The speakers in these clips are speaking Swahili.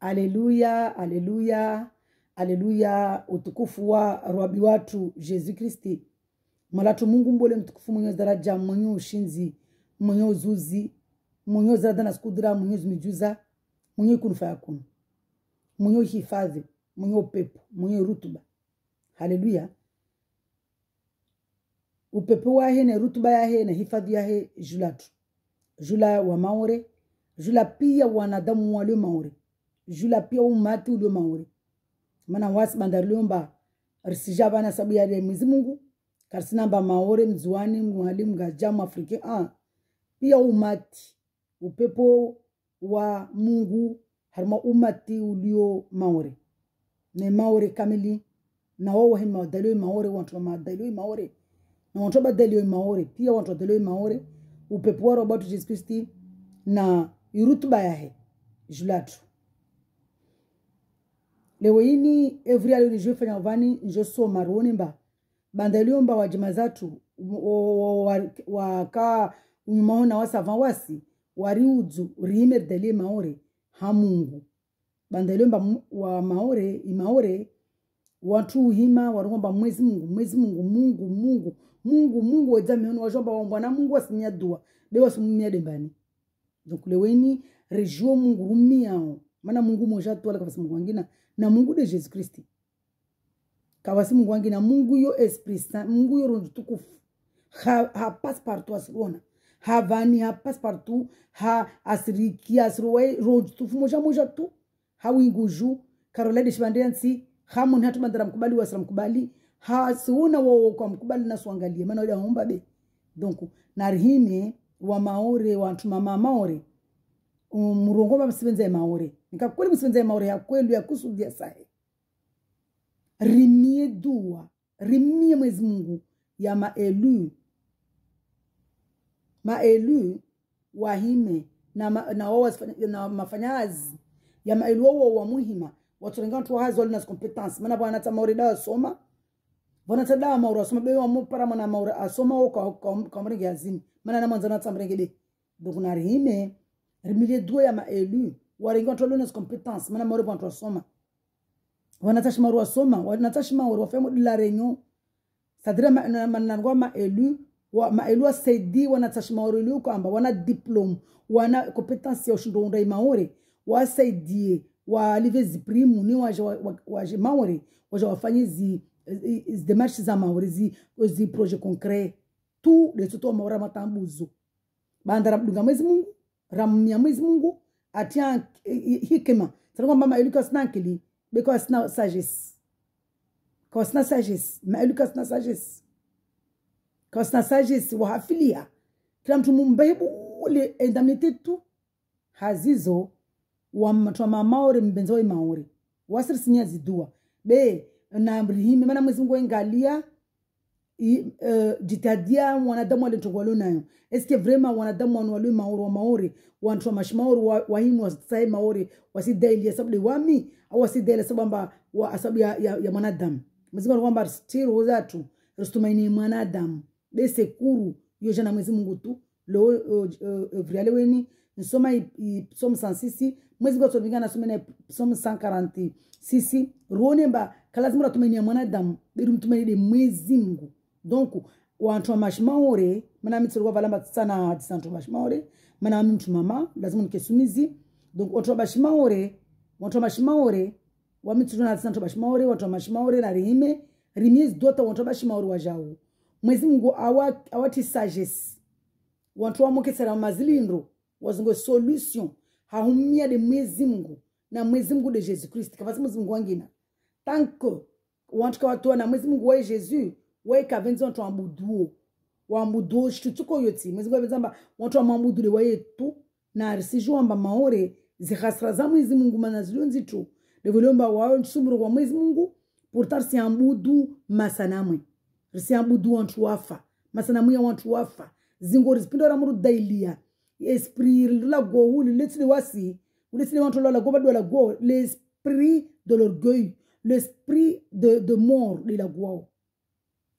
Aleluya, aleluya, aleluya. Utukufu wa rwabi watu Jezu Kristi, malatu Mungu mbole mtukufu, mwenye zaraja, mwenye ushinzi, mwenye uzuzi, mwenye zarada na skudra, mwenye miujiza, mwenye kunufaa yakunu, mwenye hifadhi, mwenye upepo, mwenye rutuba. Haleluya. Upepo wahe na rutuba yahe na hifadhi yahe julatu jula wa maore jula pia wanadamu walio maore jula pia umati ulio mauri mana wasi banda liomba risija bana sabu ya de mwizi mungu mba maore mzuani mwalimu gajamu afrike ah. pia umati upepo wa mungu harima umati ulio maore ne maore kamili na wawo hima dalio maore wantu ma dalio maore na wantu ba dalio maore pia wantu dalio maore upepo wa robotu jesu Kristi na irutuba yahe julatu lewe ini every fanya evri alionijifanya vani njosoma mba banda iliomba wajima zatu waka wasa vawasi wari uzu wariudzu riimerdele maore hamungu banda iliomba wa maore imaore watu uhima warongomba mwezi mungu mwezi mungu mungu mungu mungu mungu wedza mioni wajomba na mungu wasinyadua bewasumunia dembani donc ini rejuo mungu yao mana mungu mojatwala kavasi mungu wangina na mungu de jésus kristi kavasi mungu wangi na mungu yo esprit saint mungu yo rondo tukufu ha, hapasse partout asiriona havani hapasse partout ha asiriki asiriwai rondo tukufu moja moja tu hawinguju de shibandia nsi hamoni hatu bandara mkubali wasira mkubali siona wao kwa mkubali na suangalie maana wale waomba be donc na rihine wa maore wantu mama maore murongo um, bamsibenza maore nkakweli musivenza maoro yakwelu yakusudia sae rimie dua rimie mwezi mungu ya maelu maelu wahime na, ma, na, wawaz, na mafanyazi ya maelu wao wa muhima watu wengine hazi wali walina kompetansi mana bwana ta maori dawa soma bwana ta dawa maori asoma be mupara mwana maori asoma wao kwa kwa azini maana na mwanzo na tamringi be dokunarihime rimile dua ya maelu warengi wanthu waliona zicompetence mana maore wanthu wasoma wanatashi maore wasoma wanatashi maore wafaya la réunion sadira mananangwa maelu maelu wasaidi wanatashi maore liu kwamba wana diplome wana competence ya ushindo undai maore wasaidie walive ziprimu ni waje waje maore waje wafanye zi zidemarshi za maore zi, zi projet concret tu letu toa maore matambuzo banda ramdunga mwezi mungu ramya mwezi mungu atia eh, eh, hikima. Sasa mama ilikuwa sina akili, beko sina sagesse. Kwa sina sagesse, ma sina sagesse. Kwa sina sagesse wahafilia. Kila mtu mumbebu ule endamnite tu hazizo wa mtu wa maori mbenzo wa maori. Wasiri zidua. Be, na mrihimi, mana mwezi mwengalia, jitadia euh, wanadamu walitungo walio nayo eske vrema wanadamu wanwalui maori wamaori wantwa wa wahimu wa wasae maori wasidailia sababu wami au wasidailia sabamba wa sababu ya, ya, ya mwanadamu mzima ni kwamba stiro tu rusitumaini mwanadamu bese kuru yoja jana mwezi mungu tu lo uh, eh, eh, vriale weni nsoma psomu 106 mwezi kwa na somene tulinga nasoma sisi ruone 146 kalazimu kalazima ya mwanadamu beru mtumaini de mwezi mungu donc wanthu amaximaore manamitsiro kwa palamba sanati amaximaore manami mthu mama lazima nikesumizi donc wanthu abaximaore wanthu amaximaore wamitsiro nati santhu abaximaore wanthu amaximaore na rime rimiezi dota wanthu abaximaore wajawo mwezi mungu awati sagesse wanthu wamokesera mazilindro wazungu solution hahumia de mwezi mungu na mwezi mungu de jesu christ kavazi mwezi mungu wangina tanko wanthu kawatoa na mwezi mungu wa jesus waika venzi wantu wambuduo wambuduo chitu chiko yoti mwezi kwa venzamba wantu wamambudule wayetu na arisiju wamba maore zikhasira za mwezi mungu mana zilio nzitu levelomba wayo ntsumuro kwa mwezi mungu portar siambudu masanamwe risiambudu wantu wafa masanamwe ya wantu wafa zingori zipindo ramuru dailia esprit la go letile wasi letile wantu la go badwa la go l'esprit de l'orgueil l'esprit de, de mort de la go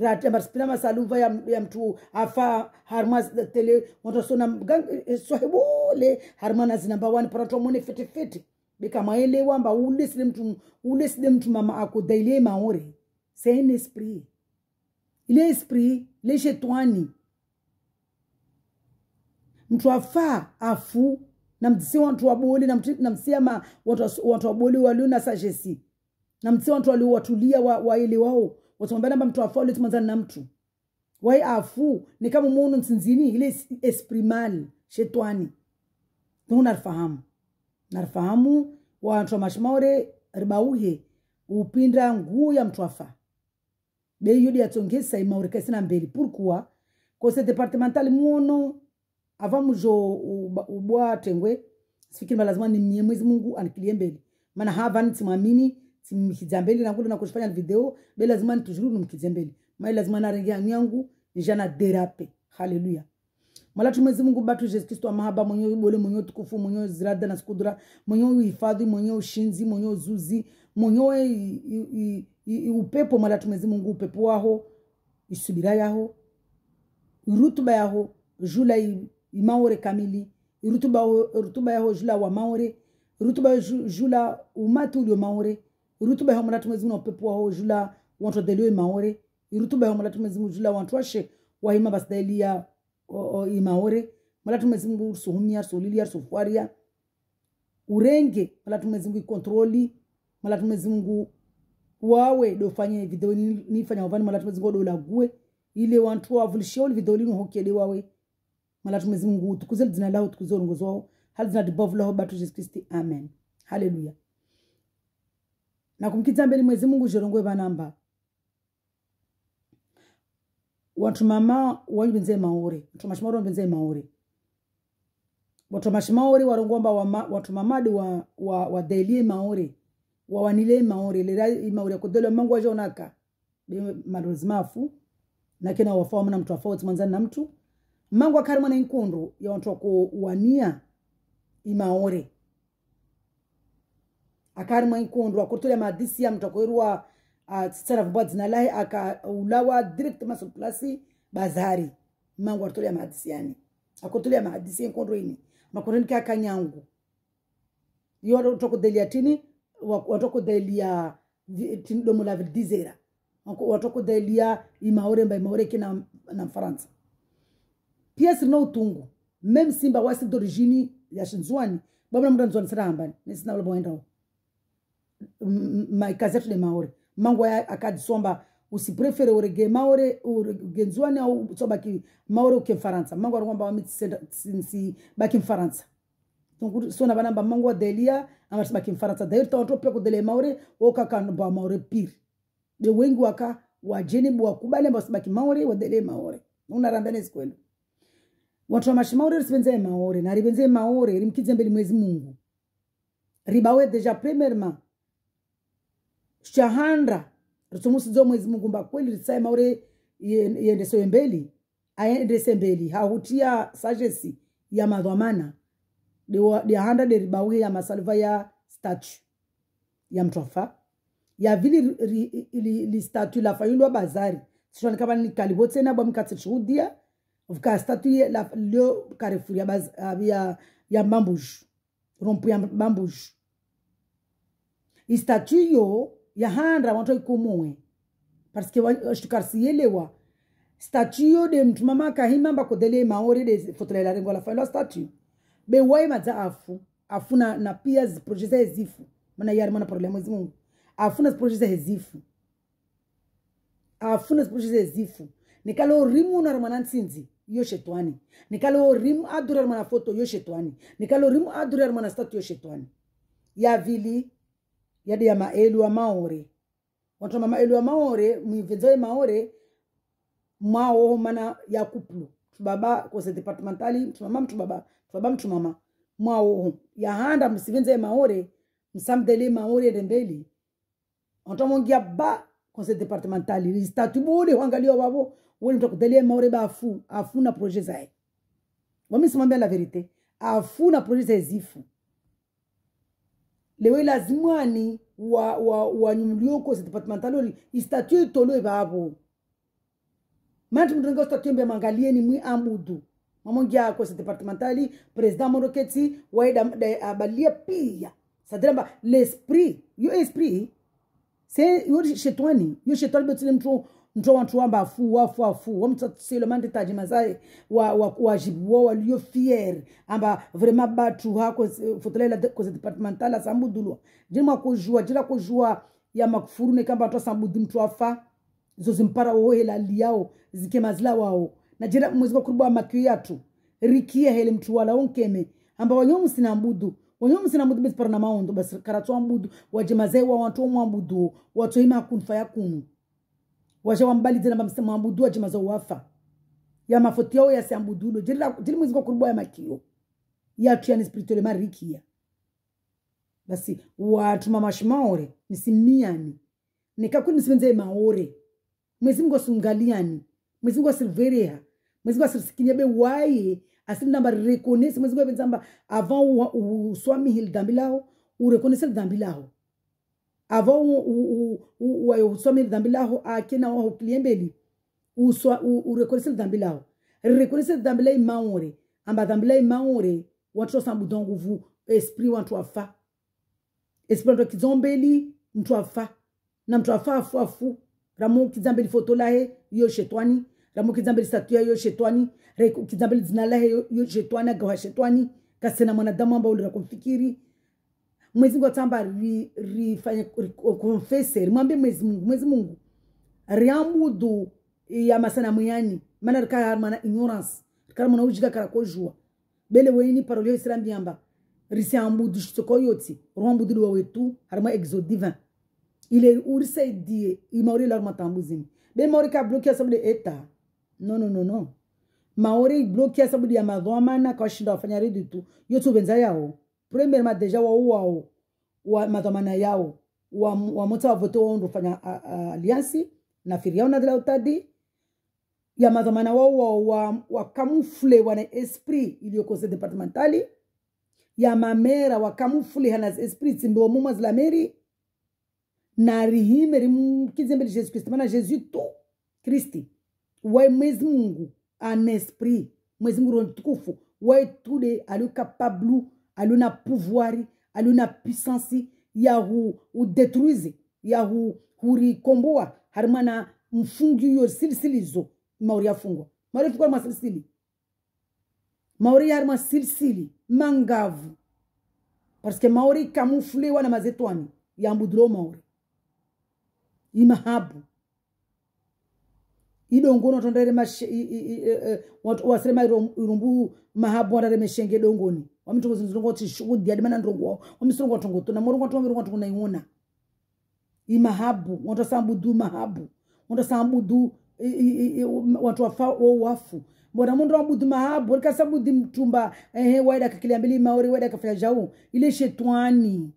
rati mar spina masaluva ya, ya mtu afa harma tele watosona gang eh, swahibole harma na zinamba wani parato mone fiti fiti bika maele wamba ule sile mtu ule sile mtu mama ako daile maore c'est un esprit ile esprit le shetani mtu afa afu na mtisi watu waboli na mtu na msiama watu waboli walio na sagesi na mtisi watu walio watulia wa, ile wao watimwambanamba mtu afaule timanzani na mtu wai afu ni kama munu nsinzini ile esprimani shetwani tungu narifahamu narifahamu wantu amashimaore ribauhe upinda nguu ya mtu afa bei yodi yatsongesa imaure kaisina mbeli purkuwa kose departementali muono ava mujo ubwa tengwe sifikiri ni nimie mwezi mungu anikilie mbeli mana hava nitimwamini mkizambeli na kuna kushifanya video be lazima nitujuru mkizambeli mai lazima narejea nyangu njana derape haleluya malatu mwezi mungu batu yesu kristo wa mahaba mwenye ubole mwenye utukufu mwenye zirada na sikudura mwenye uhifadhi mwenye ushinzi mwenye uzuzi mwenye upepo malatu mwezi mungu upepo waho isubira yaho rutuba yaho jula imaore kamili rutuba, rutuba yaho jula wa maore rutuba jula umati ulio maore irutuba yaho mulatu mwezi muno upepo waho jula wantu adhaliwe maore irutuba yaho mulatu mwezi jula wantu washe wahima basidailia imaore mulatu mwezi mungu suhumia sulilia sufwaria urenge mulatu mwezi mungu ikontroli mulatu mwezi mungu wawe dofanye video nifanya ovani mulatu mwezi mungu dolague ile wantu wavulishia uli video linu hokele wawe mulatu mwezi mungu tukuze jina lao tukuzeli uongozi wao hali zina dibavu lao batu jesu Kristi amen hallelujah na kumkita mbele mwezi mungu jerongwe vanamba watu mama wanyu benze maore wanthu mashimaore wanyu benze maore wanthu mashimaore warongomba wanthu mamadi wa, wa, wadelie maore wawanile maore lera imaore yakudelwa mangu wajonaka malozi mafu nakena wafawa mna mtu afauti mwanzani na mtu mangu akari mwana inkundu ya wanthu wakuwania imaore akarimwa ikondwa kurutule madisi ya mtakoirwa tsitsana ah, vubwa dzina laye akaulawa direct maso plasi bazari mangu arutule mahadisi yani akurutulia mahadisi enkondo ini makondoni ke akanyangu iyo tokudelia tini watokudelia tini domo la dizera watokudelia imaore mba imaore kina na, mfaransa pia sirina utungu mem simba wasi dorijini ya shinzwani babula mndu anzwani sira hambani nesinabulabawendawo maikazi yetu ni maore mangu aya akadisomba usiprefere urege maore urege nzwani au sobaki maore uke mfaransa mangu arikwamba wamitsibaki mfaransa sona vanamba mangu wadelia avatibaki mfaransa dairi tawatopia kudele maore wokakanba maore piri de wengi waka wajeni bwakubale mbasibaki maore wadele maore unarambene sikwelu watu wa mashimaore risivenze maore na rivenze maore rimkidze mbeli mwezi mungu ribawe deja premièrement shahandra ritsumusidzo mwezi mba kweli ritsai maure iendesewe mbeli aendese mbeli hahutia sajesi ya madhamana diahanda de deribauhe ya masalva ya statu ya mtwafa ya vili listatu li, li lafayundwa bazari tishanikava nikalivo tsena vuka statu lio karefuri ya, baz, ya, ya mbambuzhu rompu ya mbambuzhu istatu yahanda wanto ikumue parske washtukarsiyelewa statue de mtuma makahimamba kodhele maori de fotolela rengo la failo statue be wai madza afu afu na, na pia ziprojeza hezifu mana yari mana parola mwezi mungu afu na ziprojeza hezifu afu na ziprojeza hezifu nikalo rimu na ramana nsinzi yo shetwani nikalo rimu adura ramana foto yo shetwani nikalo rimu adura ramana statue yo shetwani yavili yadi ya maelu wa maore watoma maelu wa maore mwivedzawe maore mwawo mana ya kuplu tubaba kose departmentali mtumama mtubaba tubaba mtumama ya handa msivenzawe maore msamdele maore rembeli mbeli ontomongia ba conseil departemental listatu bule huangalia wavo wele mtu akudelie maore ba afu afu na proje zae wamisimwambia la verite afu na proje zae zifu lewe lazimwani wa, wa, wanyumlioko sentimentalo istatue tolo ibabo manti mudunga statue mbe ni mwi amudu mamongia kwa sentimentali president moroketi waida abalia pia sadiramba l'esprit yo esprit se yo chez toi ni yo chez toi le ntho wamba afu wafu afu wamtsatsilo manditadima zaye wajibu wa wa waliyo fiere amba vraiment bathu hako fotolela koze departemental asambudulwa jinimwa kujua jira kujua ya makufuru makufurune kamba wanthu asambudi mthu afa zozimpara wohela liyao zikema zila wao na jira mwezi kwa kurubwa amakio yatu rikia hele mtu wala onkeme amba wanyomu sina mbudu wanyomu sina mbudu besi parana maondo basi karatu wa mbudu wajimazai wa watu wanthu omwe ambuduwo watsoima akunfa kunu washa washawambalidzana vamambudu vachima wafa. ya mafoti yao ya yasiambudulo jiri mwezi kwakuribwa ya makio. Ya tu makiyo yatu yani mariki ya. basi watu mamashu watuma mashimaore nisimiyani nikakuri nisipenze maore Mwizi sungaliani. mwezi ngosungaliani mwezi ngosirvereha mwezi ngosirsikinyabe waye asili namba rekonesi Mwizi mwezi ngoepenzamba avant uswami hili dambilao. Urekonesi hili dambilao avant wayosomi dhambi lao akena wahukiliembeli urekonese dhambi lao rekonese dhambi lai maore amba dhambi lai maore watosambu dongu vu esprit wantu afa esprit wantu akizombeli mtu afa na mtu afa afu afu ramu kizambeli foto lahe yo shetwani ramu kizambeli statua yo shetwani kizambeli jina lahe yo shetwani agawa shetwani kasena mwanadamu ambao ulira kumfikiri Mwezi Mungu atamba rifanye ri, confesse rimwambie mwezi Mungu mwezi Mungu riamudu ya masanamu yani mana rikara mana ignorance rikara mana ujika kara kojua bele weini parole yo islam biamba risiambudu shitoko yoti rwambudu wa wetu harima exode divin ile urisa idie imaori lar matambuzini be maori ka blokia sababu eta no no no no maori blokia sababu ya madhoma na kwa shinda wafanya redu tu yotu benza yao premièrement deja wao wao wa madhamana yao wamotsa wa wavote wao ndofanya aliansi na firiao na dila utadi ya madhamana wao wao wa, wakamufule wana esprit iliyokosa departementali ya mamera wakamufule hana esprit tsimbe wamumwa zila meri na rihime rimukizembe li jesu kristu maana jesu tu kristi wai mwezi mungu an esprit mwezi mungu rontukufu wai tude alio kapablu haluna pouvoiri, haluna pisansi ya hu, hudetruizi ya hu, hurikomboa harima na mfungi hiyo silisili hizo mauriyafungwa mauriyafungwa harima silisili maori harima silisili mangavu parce que maori kamuflewa na mazetwani yambudulao mauri imahabu idongo notonderema wasirema irumbu mahabu wandaremeshenge dongoni ya dimana wamitokozi ndiringoti shudhiadi mana ndirongo wamisorongo tongotona morongo tomirongo tongonaiona imahabhu wandosambudu mahabhu wandosambudu watu wafu wouwafu mwana mundu wambudhi mahabhu rikasabudhi mtumba ehe waida kakili ambili maori waida kafila jau ile shetwani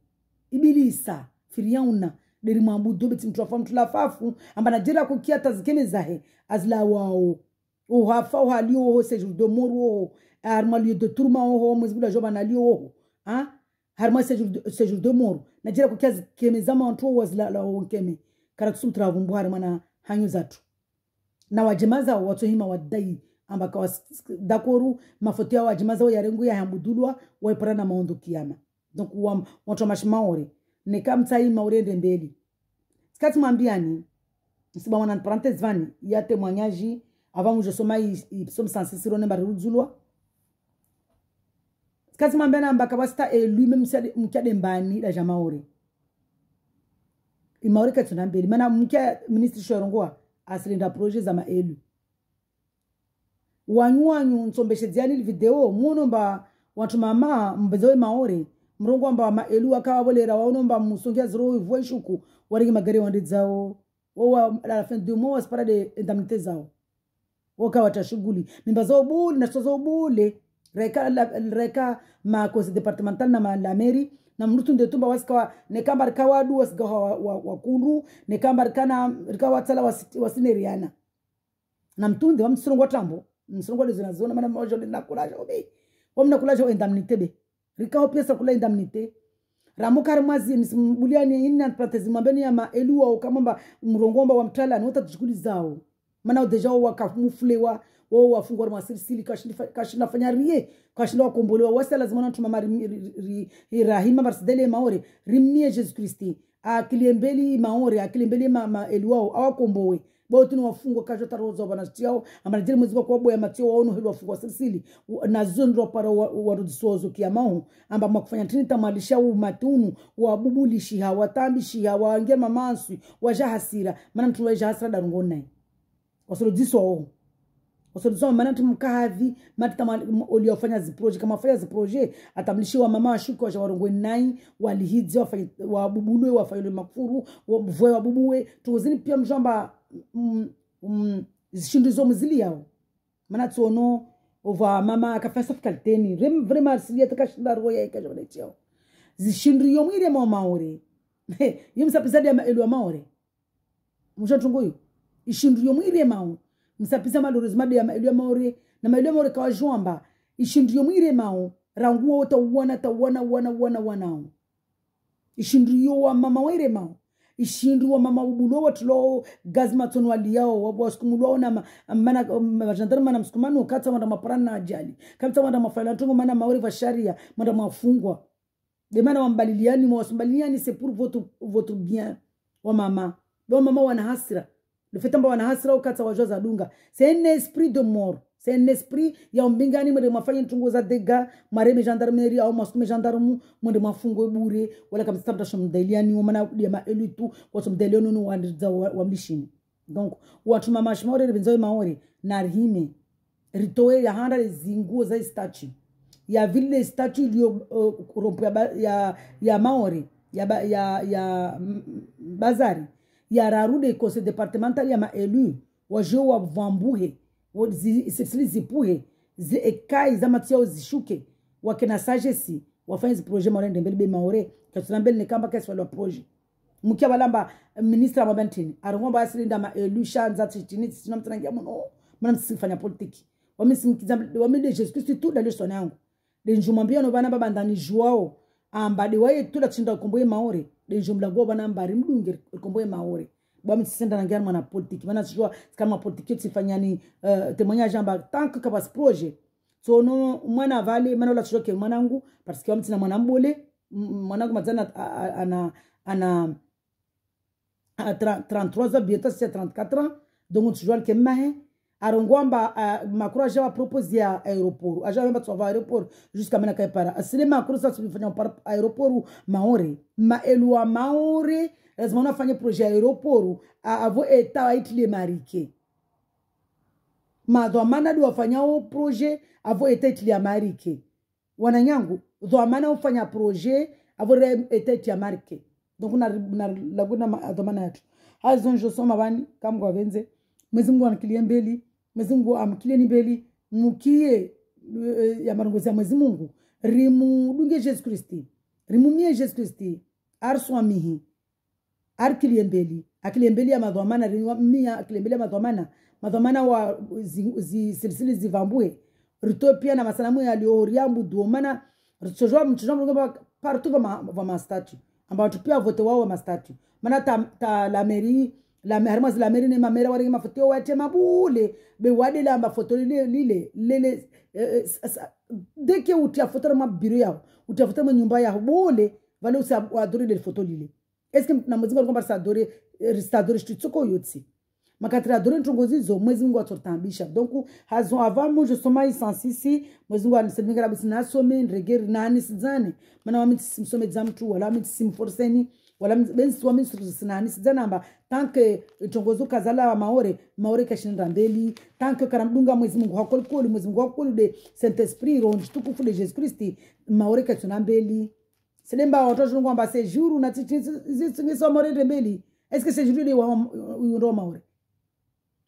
ibilisa firiauna deri mwambudu biti mtu wafu mtu lafafu ambana jera kukia tazikene zahe azila wawo uhafa uhalio uhose sejudo moru har ma lieu de turma oho mwezikula joba na lieu oho ha har ma séjour de moro na jira ku kazi keme zama onto was la la on keme kara tusum travu mbuhari mana hanyu zatu na wajemaza watu hima wadai amba kwa dakoru mafotia wajemaza yarengu ya hambudulwa waipara na maondo kiyama donc wam watu mashimaore ne kamtsai maurende mbeli skati mwambiani siba mwana parenthèse vani ya témoignage avant je somai ipsom sansisiro ne barudzulwa quasiment Benamba Kabasta est eh, lui-même Mkadembani la Jamaori. imaoreka tunamberi mana mukia ministri shorongowa asirinda proje zamaelu wanyu wanyu ntsombeshedziani video muonomba wanthu mama mbedza maore mrongo wamba maelu wakawavolera waonomba musongia ziro wivuwa nshuku warenge magari wande dzawo la fin du mois wasipara de indemnité zawo wokawa mimba zawo bule na zao bule reka, la, reka ma conseil départemental na ma la meri na mrutu nde tumba wasikawa nekamba rika wadu wasigaha wakundu wa, wa nekamba rikana rika watsala riana na mtunde wamsirongwa tambo msirongwa lezo na zona mana mojo nakulaja obe wamnakulaja endamnite be rikao pesa kula endamnite ramukari mwazi nisimubuliani ini nanipratezi mwambeni ya maelu wao ukamamba mrongomba wa mtalani watatushuguli zao mana deja wakamufulewa wao wafungwa mwasirisili kashinda fanya rie kashinda wakombolewa wasa lazima na tuma mari rahima marsdele maore rimie Jesus kristi mbeli maore akiliembeli maeliwao awakombowe bao ni wafungwa kajo tiao banatiao amarajele mwezi kwa boya matio waono hilo wafungwa sirisili na zondro para kia kiamao amba mwakufanya tini tamalisha u umatunu wabubulishi hawatambishi hawaangia mamansu waja hasira mana mtu waja kwa darungone wasirudiso wao Usalizoma manatu mkahadhi mati kama uliofanya ziproje kama fanya ziproje atamlishiwa mama wa washawarongwe nai walihidzi wa wa wa fayo wabubulwe wa mvwe wa bubuwe tuzini pia mjomba mm, mm, zishindizo mzili yao mana tuono ova mama akafasa fikalteni rem vrema arsilia takashinda roya ikajabalechiao zishindiyo mwire mao maore pesa ya maelwa maore mshantunguyu ishindiyo mwire mao msapisa msapiza malorozi ya maelua maore na maelua maore kawa kawajwamba ishindirio mao ranguo tauwana tauwana wana wana wanao ishindirio wa mama mao wairemao wa mama ubulo watlo gazma tonu aliyao wabo skumulo na mana vajandarma na mskumano kata wanda maparana ajali kata wanda mafalantongo mana maore va sharia wanda mafungwa de mana wambaliliani mwasimbaliliani c'est pour votre votre bien wa mama wa mama wana hasira le fait kwamba wana hasira ukatsa wajwa za dunga c'est un esprit de mort c'est un esprit ya umbingani mwende mwafanye ntungu za dega mare megendarmerie au masuku megendarmu mwende mwafungwe bure wala kamstabda shomdailianiwo mana kudia maelitu washomdailionunu wandidza wamlishini donc watuma mashimaorere benzawe maore narhime ritoe yahandare zinguo za istachi ya vile statu iliyo uh, rompu ya, ya, maore ya, ya, ya bazari ya rarude conseil départemental ya maelu waje wavambuhe sifsili zipuhe ekai zama tiao zishuke wakena sagesi wafanye ziproje maorende mbele be maore katula mbele nekamba keswalwa proje mukia Walamba ministra mabantini arongomba asilinda maelu shanza tshitini tsina mtsanangia muno mana msifanya politiki wamisinkiza wamide Jesu Kristu tu dalio sona yangu denjumambia no bana babandani juao ambade waye tu da chinda kumbuye maore lejombi lango bana mbari mdunge kombo ye maore bamutisenda na ngeri mwana politiki bana sijua sikali mapolitiki otisifanya ni uh, témoignage amba tanke ka basi projet so no mwana avale mana ola sijua ke mwanangu parce que bamutina mwana mbole mwanangu mazana ana ana 33 ans bientôt c'est 34 ans donc otujua like mahe arongwamba uh, makuru ajawa propose ya aeroporo ajawa mba tsova aeroporo jusqu'à mena kai para asile makuru sasa tumefanya par aeroporo maore maelua maore lazima unafanya projet aeroporo avo eta waitile marike ma dhamana du o projet avo eta itile marike wananyangu dhamana ufanya projet avo eta itile marike donc na na laguna dhamana yetu hazo soma bani kamgo benze mwezi mungu anakilia mbeli Mwenyezi Mungu amkilie nimbeli mukie uh, eh, ya marongozi ya Mwenyezi Mungu rimudunge Yesu Kristi rimumie Yesu Kristi arswamihi arkiliembeli akiliembeli madhwamana rimia akiliembeli madhwamana madhwamana wa zi, zi, silisili zivambue rito pia na masanamu yaliohoria mbuduomana ritojoa mchojoa mlongo partu ma, va mastatu ambao tupia vote wao wa mastatu mana ta, ta lameri lame harimazi lameri ne mamera warenge mafoteo wate mabule be wade lamba fotole lile lile lele eh, eh deke utiafotara mabiro yao utiafotara manyumba yao bole vale usiadore lile foto lile eske na mwezi mungu alikuwa adore restadore eh, shtutsoko yotsi makatira adore ntongozi zo mwezi mungu atortambisha donc hazo avant je soma isansisi mwezi mungu anisemekera bisi nasome ndregeri nani sidzane mana wamiti simsome mtu wala wamiti simforseni wala benziwa misiri zisinani sidzanamba tanke chongozi ukazala maore maore kashinda mbeli tanke kana mdunga mwezi mungu wakolikoli mwezi mungu wakolude saint esprit ronji tukufu de jesu kristi maore kachona mbeli sidemba watozhinungu amba sejuru natsingisa maorere mbeli eske sejuru ile uyondo maore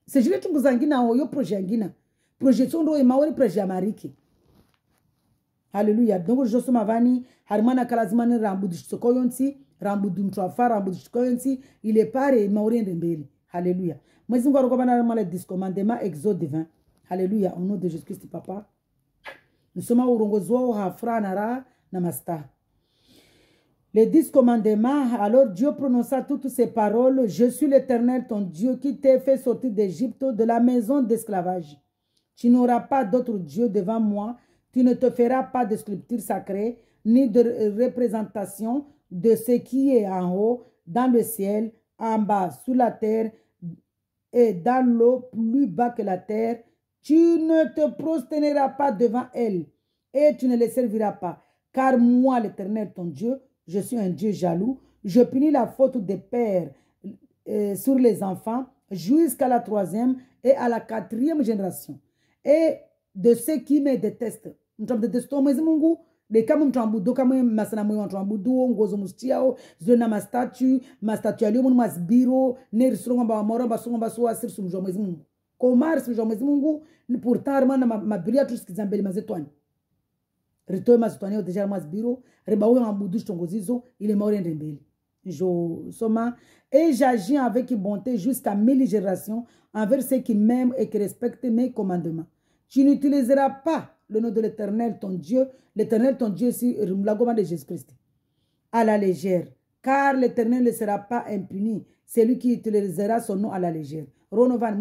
sejuru etunguzanginawo yo proje yangina proje tsondo maore proje ya mariki haleluya donc josomavani hari mwana akalazimani rambu dishitsokoyonsi il mtu afa rambudu shikoyensi ile pare mauriende mbele haleluya mwezi mungu les naramala discommandement exode 20 haleluya au nom de jésus christ papa nous sommes urongozi wao hafra nara na Les dix commandements, alors Dieu prononça toutes ces paroles. Je suis l'Éternel, ton Dieu, qui t'ai fait sortir d'Égypte, de la maison d'esclavage. Tu n'auras pas d'autre Dieu devant moi. Tu ne te feras pas de sculpture sacrée, ni de représentation, de ce qui est en haut, dans le ciel, en bas, sous la terre et dans l'eau plus bas que la terre. Tu ne te prosterneras pas devant elle et tu ne les serviras pas. Car moi, l'Éternel, ton Dieu, je suis un Dieu jaloux. Je punis la faute des pères euh, sur les enfants jusqu'à la troisième et à la quatrième génération. Et de ceux qui me détestent de kamwe mtu ambudu kamwe masana mwe wantu ambuduo ngozo mustiao zona mastatu mastatu yalio munu mazibiro nerisuro ngamba wamora mbasungo mbasuwa sirisu mjwa mwezi mungu komari simjwa mwezi mungu pourtant rimana mana yatu sikiza mbele mazetwani ritoe mazetwani yote jara mazibiro ribauyo ambudu chitongozizo ile maori ende mbele soma et j'agis avec bonté jusqu'à mille générations envers ceux qui m'aiment et qui respectent mes commandements tu n'utiliseras pas le nom de l'Éternel, ton Dieu, l'Éternel, ton Dieu, si la de Jésus-Christ. À la légère, car l'Éternel ne sera pas impuni, c'est lui qui utilisera son nom à la légère. Renovan,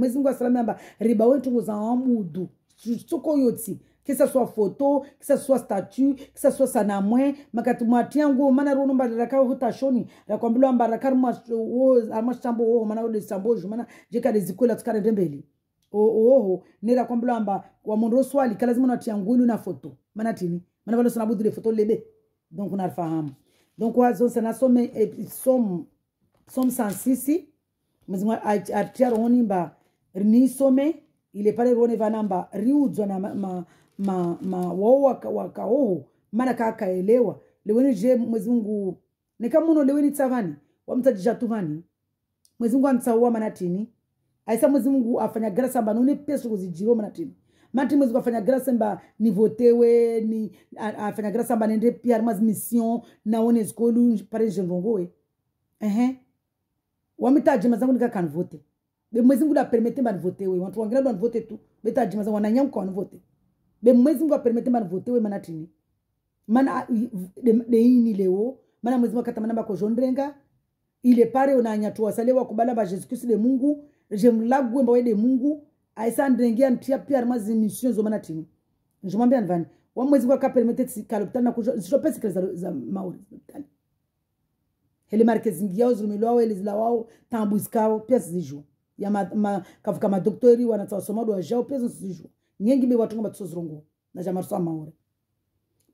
que ce soit photo, que ce soit statue, que ce soit sanamwe, makati mwatiangu mana runu mbaraka hutashoni, rakwambilo mbaraka almashambo ho mana ode sambo jumana jeka de zikola tukare dembeli. oho oh, oh. nera kwambula amba wa mondo oswali kala zimwe natia ngulu na foto mana tini mana valo sana budile foto lebe donc unalifahamu donc wa wazo sana some eh, e, som som sansisi mzimwa atia roni mba ni some ile pale roni vanamba riudzwa na ma, ma, ma, wa ma ka wakaoho mana ka kakaelewa leweni je mwezi mungu nekamuno leweni tsavani wa mtajja tuvani mwezi mungu mana tini aisa mwezi mungu afanya grasa mba nune peso kuzi jiro manatini mati mwezi kufanya grasa mba nivotewe ni afanya grasa mba nende pia rumazi misyon na wone zikolu pare jenrongowe ehe wamita ajima zangu nika kanvote be mwezi mungu da permete mba nivotewe wantu wangira do nivote tu beta ajima zangu wananyamu kwa nivote be mwezi mungu apermete mba nivotewe manatini mana de, ini leo mana mwezi mungu akata manamba kwa jondrenga ile pare unanyatuwasalewa kubala ba jesu kristu de mungu jemlagwe mbawaide mungu aisa andinengia ntia pia arimazi mission zomana tini njomwambia nvani wa mwezi ngwa kaperimete tsikala kutana kujo zishope sikala za, za mauri kutana hele markez ngiyao zulumilwao hele zilawao tambuzikao pia sizijua ya ma, ma, kavuka madoktori wanatsawasomado wajao pia zonsizijua nyengi be watunga batusozirongua na jamaruso amauri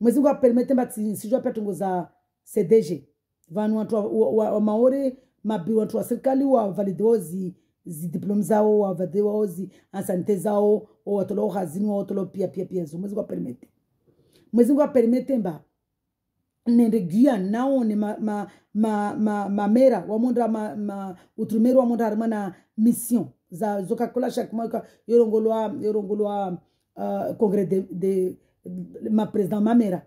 mwezi ngwa kaperimete mbatsijua pia tungo za cdg vanu wantu wa, wa, wa, wa maori mabiru wantu wa serikali wa valideozi Zi diplom za ou, avade ou, zi ansante za ou, ou atol ou hazin ou atol ou piya piya piya sou. Mwen zi wap permete. Mwen zi wap permete mba. Nen re gya nou ni ma mera, waman dra ma, waman dra mwana mission. Za zokakola chakman, yorongolwa kongre de, ma prezdan ma mera.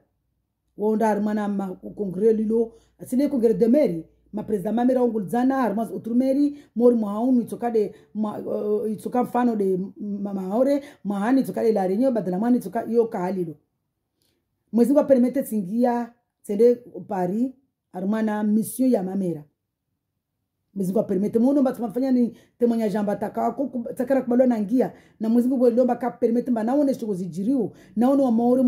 Waman dra mwana kongre li lo. Se ne kongre de meri. mapresida mamira ungudzana hari mazi uturi meri mori mahaunu itsokade itsoka mfano de mahaure mahani itsokade larenyo badala mwani itsoka iyo kahalilo mwezi nguva peremete tsingiya tsende pari ari mwana misiyo ya mamera Mwenyezi wa apermete. Muone mba tumafanya ni temonya jamba taka wako takara kubalwa na ngia na Mwenyezi Mungu ilomba ka permete mba na naone shoko zijiriu naone wa maore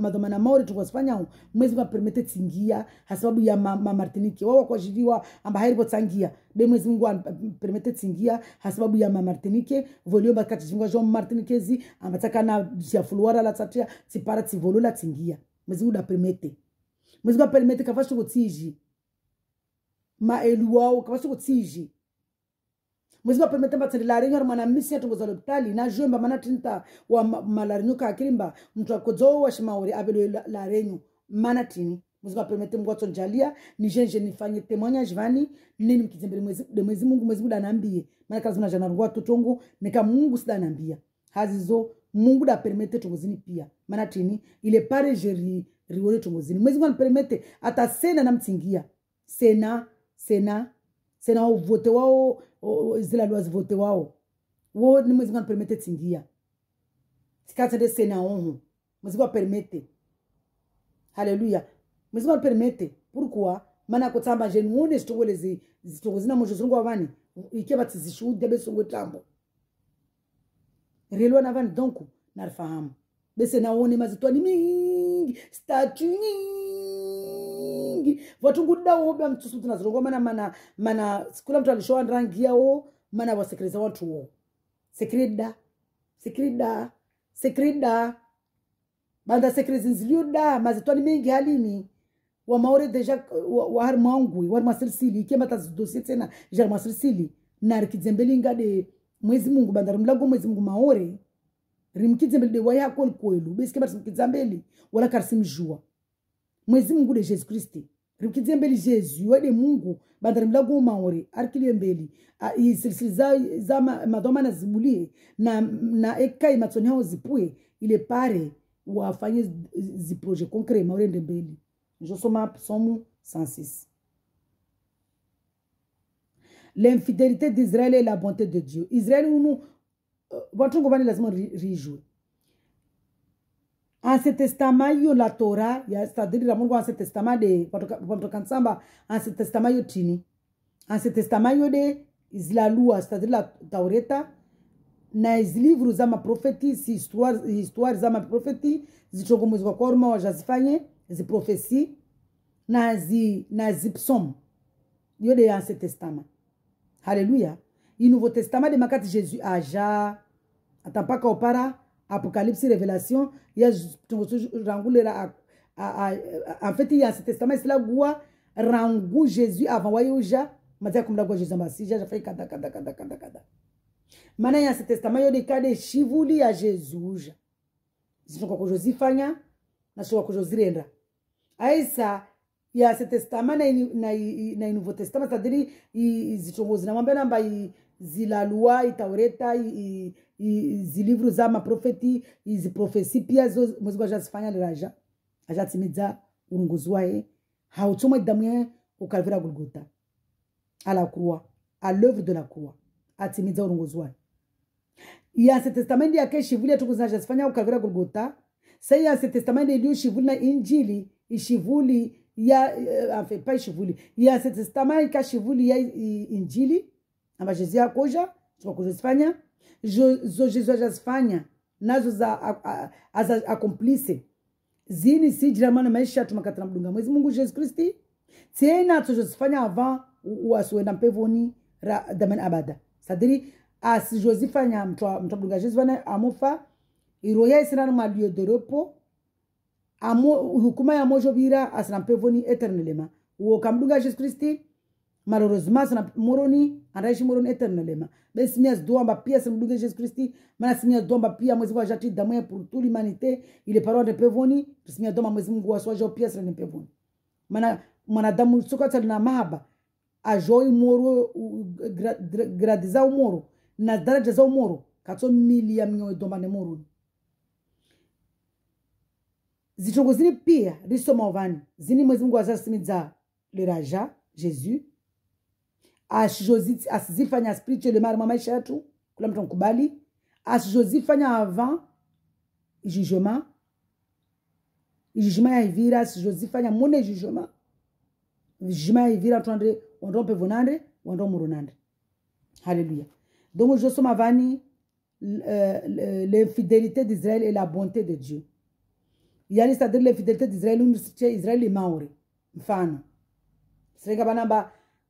madhoma na maore tukwasifanya hu Mwenyezi wa apermete tingia hasababu ya ma, ma Martiniki wao kwa jiriwa amba haribo tangia be Mwenyezi wa apermete tingia hasababu ya ma Martiniki mba kati jingwa jo zi amba takana ya fuluara la tatia tipara tivolola tingia Mwenyezi Mungu apermete Mwenyezi wa apermete kafashu kutiji maelu wao kabaso kutsiji muzima pemete matsendelari yar mwana misi atongoza lopitali na jomba mana tinta wa malarinyo ka kirimba mtu akodzo wa shimauri abelo larenyo mana tini mwezi muzima pemete mgwatso njalia ni jenje nifanye témoignage vani nini mkizembele mwezi de mwezi Mungu mwezi muda anambie maana kazi mna jana rungwa tutongo nika Mungu sida anambia hazizo Mungu da permete tongozini pia mana tini ile pare jeri riwole tongozini mwezi Mungu permete ata sena namtingia sena sena sena o vote wao zila lwazi vote wao wo ni mwezi ngani permete tingia sikatsa de sena onho mwezi kwa permete haleluya mwezi kwa permete purukua mana kutamba je nuone zitongole zi zitongo zina mwezi zungu wavani ike batsi zishude bese ngwe tambo relwa na vani donc narfahamu bese naone mazitwa ni mingi statue nyingi mingi vatungudda wobe mtsusuti nazilongomana mana mana sikula mtu alishowa rangi yawo mana wasekereza watu wo sekereda sekereda sekereda banda sekereza nziliyoda mazitwani mengi halini wa wamaore deja wa har mangu wa mwangwi wari ke mata zidosi tena jar na rikizembeli ngade mwezi mungu banda rimlango mwezi mungu maore rimkidzembelide waiha kweli kwelu besikemata simkidzambeli wala karsimjua mwezi mungu de jesu kristi Lou ki di yon beli Jezu, yon e mungu, badan mla goun ma ori, ar ki li yon beli. A yi sri sri zay, zay ma doma nazi mou li, na ek kay ma tsoni yon zi pwe, il e pare ou a fanyen zi proje konkre, ma ori yon beli. Joso map, son mou, sansis. L'enfidelite di Izraeli e la bonte de Diyo. Izraeli moun nou, euh, waton govani lazman rijou. Ancien Testament yo la Torah, c'est-à-dire la mungu Ancien Testament de patokansamba, Ancien Testament yo tini. Ancien Testament yo de la loi, c'est-à-dire la Taureta, na izi livro za maprofeti izi histoire, histoire za maprofeti zichongomwezwa kwa oruma wazazifanye ziprofesi na zi na zipsom yo de ancien testament halleluya i nouveau testament de makati jésus aja ata mpaka opara Apocalypse, Révélation, il y a en fait, il y a ce testament, c'est là où Rangou Jésus avant Wayoja, Madia comme la Jésus si j'ai fait kada kada kada kada kada. Maintenant, il y a ce testament, il y a des cas de Chivouli à Jésus. Si on a Josi Fanya, na sio kwa Josi il y a se testament na na na Nouveau Testament, c'est-à-dire zitongozi na mambo namba zilalua itaureta zilivru za maprofeti izi profesi pia zo mwezi kwa jazifanya liraja ajatimidza ulunguzi waye hautsomwe damu yaye ukalvira golgota à la croix à l'œuvre de la croix atimidza ulunguzi waye yanse testamenti yake shivuli yatukuzina jazifanya ukalvira golgota sai yanse testamenti iliyo shivuli na injili ishivuli ya eh, enfin, pas ishivuli yanse testamenti ka shivuli ya injili ambazo Yesu akuja tunakuzifanya zo Yesu ajazifanya nazo za aza accomplice zini si jiramana maisha tumakatana mdunga mwezi Mungu Yesu Kristi tena tuzozifanya avant wasiwenda mpevoni ra damen abada sadiri asizozifanya mtwabdunga Yesu vana amufa iroya isinani mwa lieu de amo hukuma ya mojobira asina mpevoni eternelema uokamdunga Yesu Kristi malheureusement sana moroni andaishi moroni eternelema basi mia ziduomba pia simdunge jésus kristi maana simia ziduomba pia mwezi wa jati damu pour toute l'humanité est parole de pevoni simia doma mwezi mungu j'ai pia sana ni pevoni maana mwanadamu sokata na mahaba ajoi moro gradiza moro na daraja za moro katso milia mnyo doma ne moro zichongo zini pia risoma ovani zini mwezi mungu wazasimidza liraja jésus asizifanya spiritually mara mwa maisha yetu, kila mtu ankubali, asizozifanya avant jugement, jugement ya ivira asizozifanya mune jugement, jugement ya ivira twande wando mpevonande wando murunande. Haleluya. Donc je suis vani euh, l'infidélité d'Israël et la bonté de Dieu. Il c'est-à-dire l'infidélité d'Israël, nous Israël ni maori mfano. Srenga banamba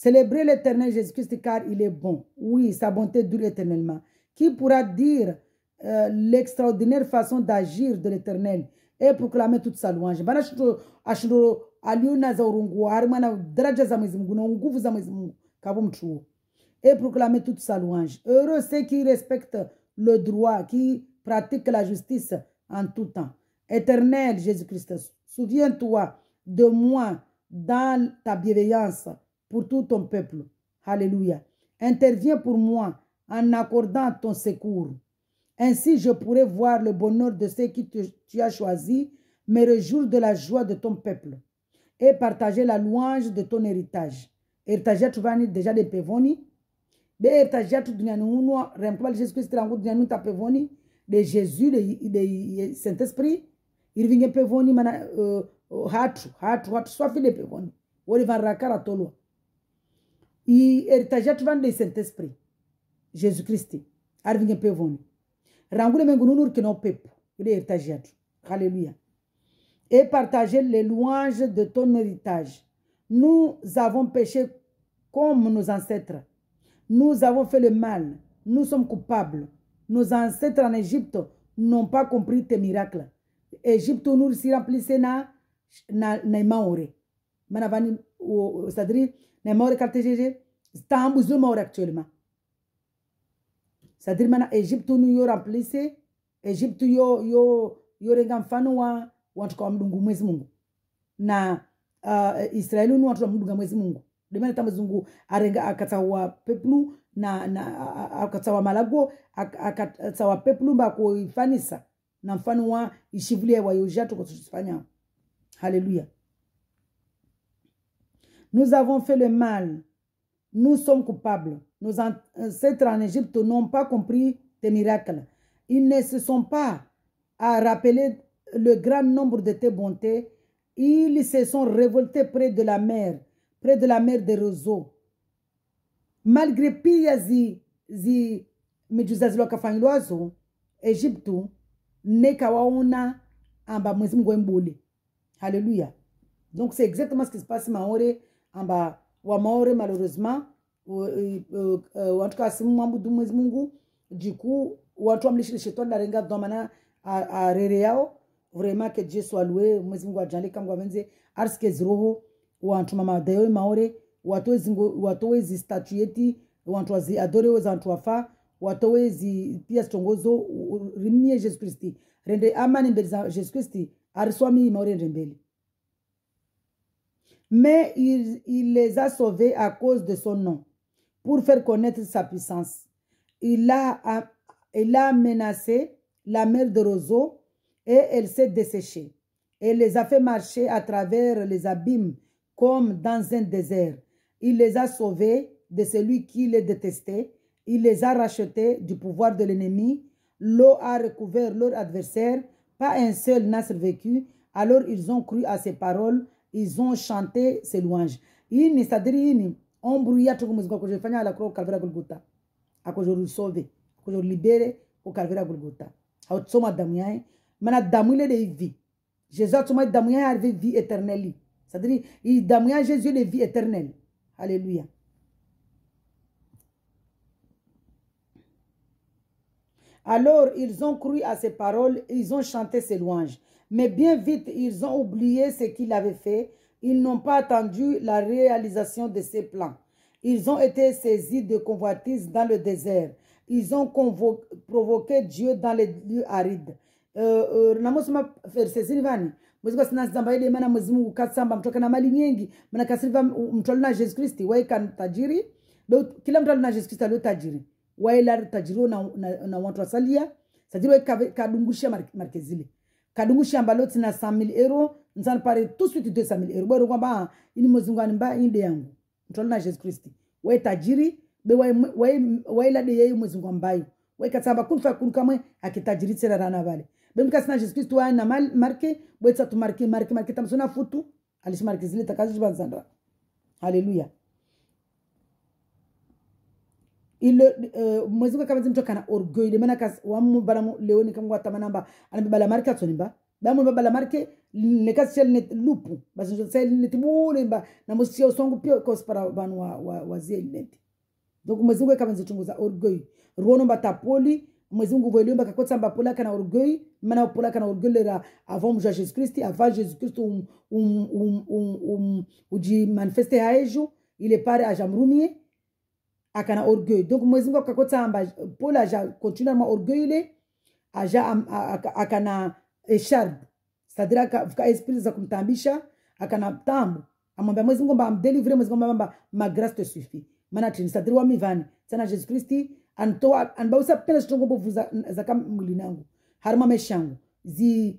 Célébrez l'éternel Jésus-Christ car il est bon. Oui, sa bonté dure éternellement. Qui pourra dire euh, l'extraordinaire façon d'agir de l'éternel et proclamer toute sa louange? Et proclamer toute sa louange. Heureux ceux qui respectent le droit, qui pratiquent la justice en tout temps. Éternel Jésus-Christ, souviens-toi de moi dans ta bienveillance pour tout ton peuple. Alléluia. Interviens pour moi en accordant ton secours. Ainsi je pourrai voir le bonheur de ceux qui tu as choisis, me réjouir de la joie de ton peuple et partager la louange de ton héritage. Héritage venir déjà de Pevoni. Be héritage tu dunia le Jésus Christ rangu pas ta Pevoni de Jésus de, Saint-Esprit. Il vient Pevoni mana hatu hatu hatu soit fait des Pevoni. Oli van rakara tolo. Il i eritajatvan le Saint-Esprit, Jésus-Christ, arvinge pe Rangule mengununur kino pep, il est héritage. Alléluia. Et partager les louanges de ton héritage. Nous avons péché comme nos ancêtres. Nous avons fait le mal. Nous sommes coupables. Nos ancêtres en Égypte n'ont pas compris tes miracles. Égypte nous s'y remplissait na na na maore. Manavani cest à mort mora GG, c'est un mort actuellement. C'est-à-dire maintenant, Égypte nous y remplissé, Égypte yo yo yo renga mfano wa watu comme mdungu mwezi Mungu na euh, Israeli nous watu wa mdunga mwezi Mungu. Ndio maana tamzungu arenga akatawa peplu na, na akatawa malago akatawa peplu mbakuifanisa na mfano wa ishivulia wayojato kwa tutifanya. Hallelujah. Nous avons fait le mal. Nous sommes coupables. Nos ancêtres en Égypte n'ont pas compris tes miracles. Ils ne se sont pas à rappeler le grand nombre de tes bontés. Ils se sont révoltés près de la mer, près de la mer des roseaux. Malgré piyazi zi mijuzazi wakafanya Égypte, Egypte nekawaona amba Alléluia. Donc c'est exactement ce qui se passe Maoré amba wamaore malheureusement uh, uh, uh, mwezi mungu jiku wantu wamlishilishe twadarenga dhwamana arere yao vraimen ke dieu soit loué mwezi mungu ajale kangwa venze arisike ziroho wantu mamadayo maore watowe zistatu yeti wantu adorewe zantu wafa watowe zipia zitongozo rimie jesu kristi rende amani mbele za jesu kristi ariswami maore ende mais il, les a sauvés à cause de son nom, pour faire connaître sa puissance. Il a, menacé la mer de roseaux et elle s'est desséchée. Il les a fait marcher à travers les abîmes comme dans un désert. Il les a sauvés de celui qui les détestait. Il les a rachetés du pouvoir de l'ennemi. L'eau a recouvert leur adversaire. Pas un seul n'a survécu. Alors ils ont cru à ses paroles ils ont chanté ces louanges. Hii ni la croix, ni ombru ya à muzika kujifanya ala kuro ukalvera Golgotha. au akojolibere ukalvera Golgotha. Hautsoma damu yae. Mana damu ile de vie. Jésus atoma damu yae arrive vie éternelle. C'est-à-dire, il yae Jésus de vie éternelle. Alléluia. Alors ils ont cru à ces paroles, ils ont chanté ces louanges. Mais bien vite, ils ont oublié ce qu'il avait fait. Ils n'ont pas attendu la réalisation de ses plans. Ils ont été saisis de convoitise dans le désert. Ils ont provoqué Dieu dans les lieux arides. namusuma euh, euh, fersesirivani euh, mwezikwa sinazamba ile maana mwezi mungu ukasamba mtoka na mali nyingi mnakasiriva mtu alina yesu kristi waika tajiri kila mtu alina yesu kristi alio tajiri waila tajiri na, na, na watu wasalia kadungushia waikadungusha zile. kadugu shamba loti na 100000 euro nzani pare tout de suite 200000 euro bwero kwamba ah, ini mozungani mba inde yangu mtolo na Yesu Kristo tajiri be we we la de yeye mozungu mbayo we katsamba kunfa kunkamwe akitajiri tsera rana vale be mkasina Yesu Kristo ana mal marke bwetsa tu marke marke marke tamsona futu alishi marke zile takazi banzandwa haleluya ilo uh, mwezi kwa kama zimtoka na orgoide maana kas wamu leo ni kama tamanamba ana bala marke marka tsonimba bamu bala marke ne kas chel ne lupu basi je sel ne tibule mba na musia songo pia kos para banu wa wa, wa zelement donc mwezi kwa kama zichunguza orgoide ruono tapoli mwezi mungu voliomba kakotsa mba polaka kana orgueil mana polaka kana orgueil lera avant mja Jesus Christ avant Jesus Christ um um um um, um uji manifeste haejo ile pare ajamrumie akana orgueil donc mwezi mungu akakotamba paul aja continuellement orgueile aja akana echarbe sadira ka esprit za kumtambisha akana tambo amwambia mwezi mungu mba mdelivre mwezi mungu mba ma grace te suffit maana tini sadira wa mivani sana Yesu Kristi anitoa anibausa pena chitongo mbovu za, za kam mwili nangu harima meshangu e,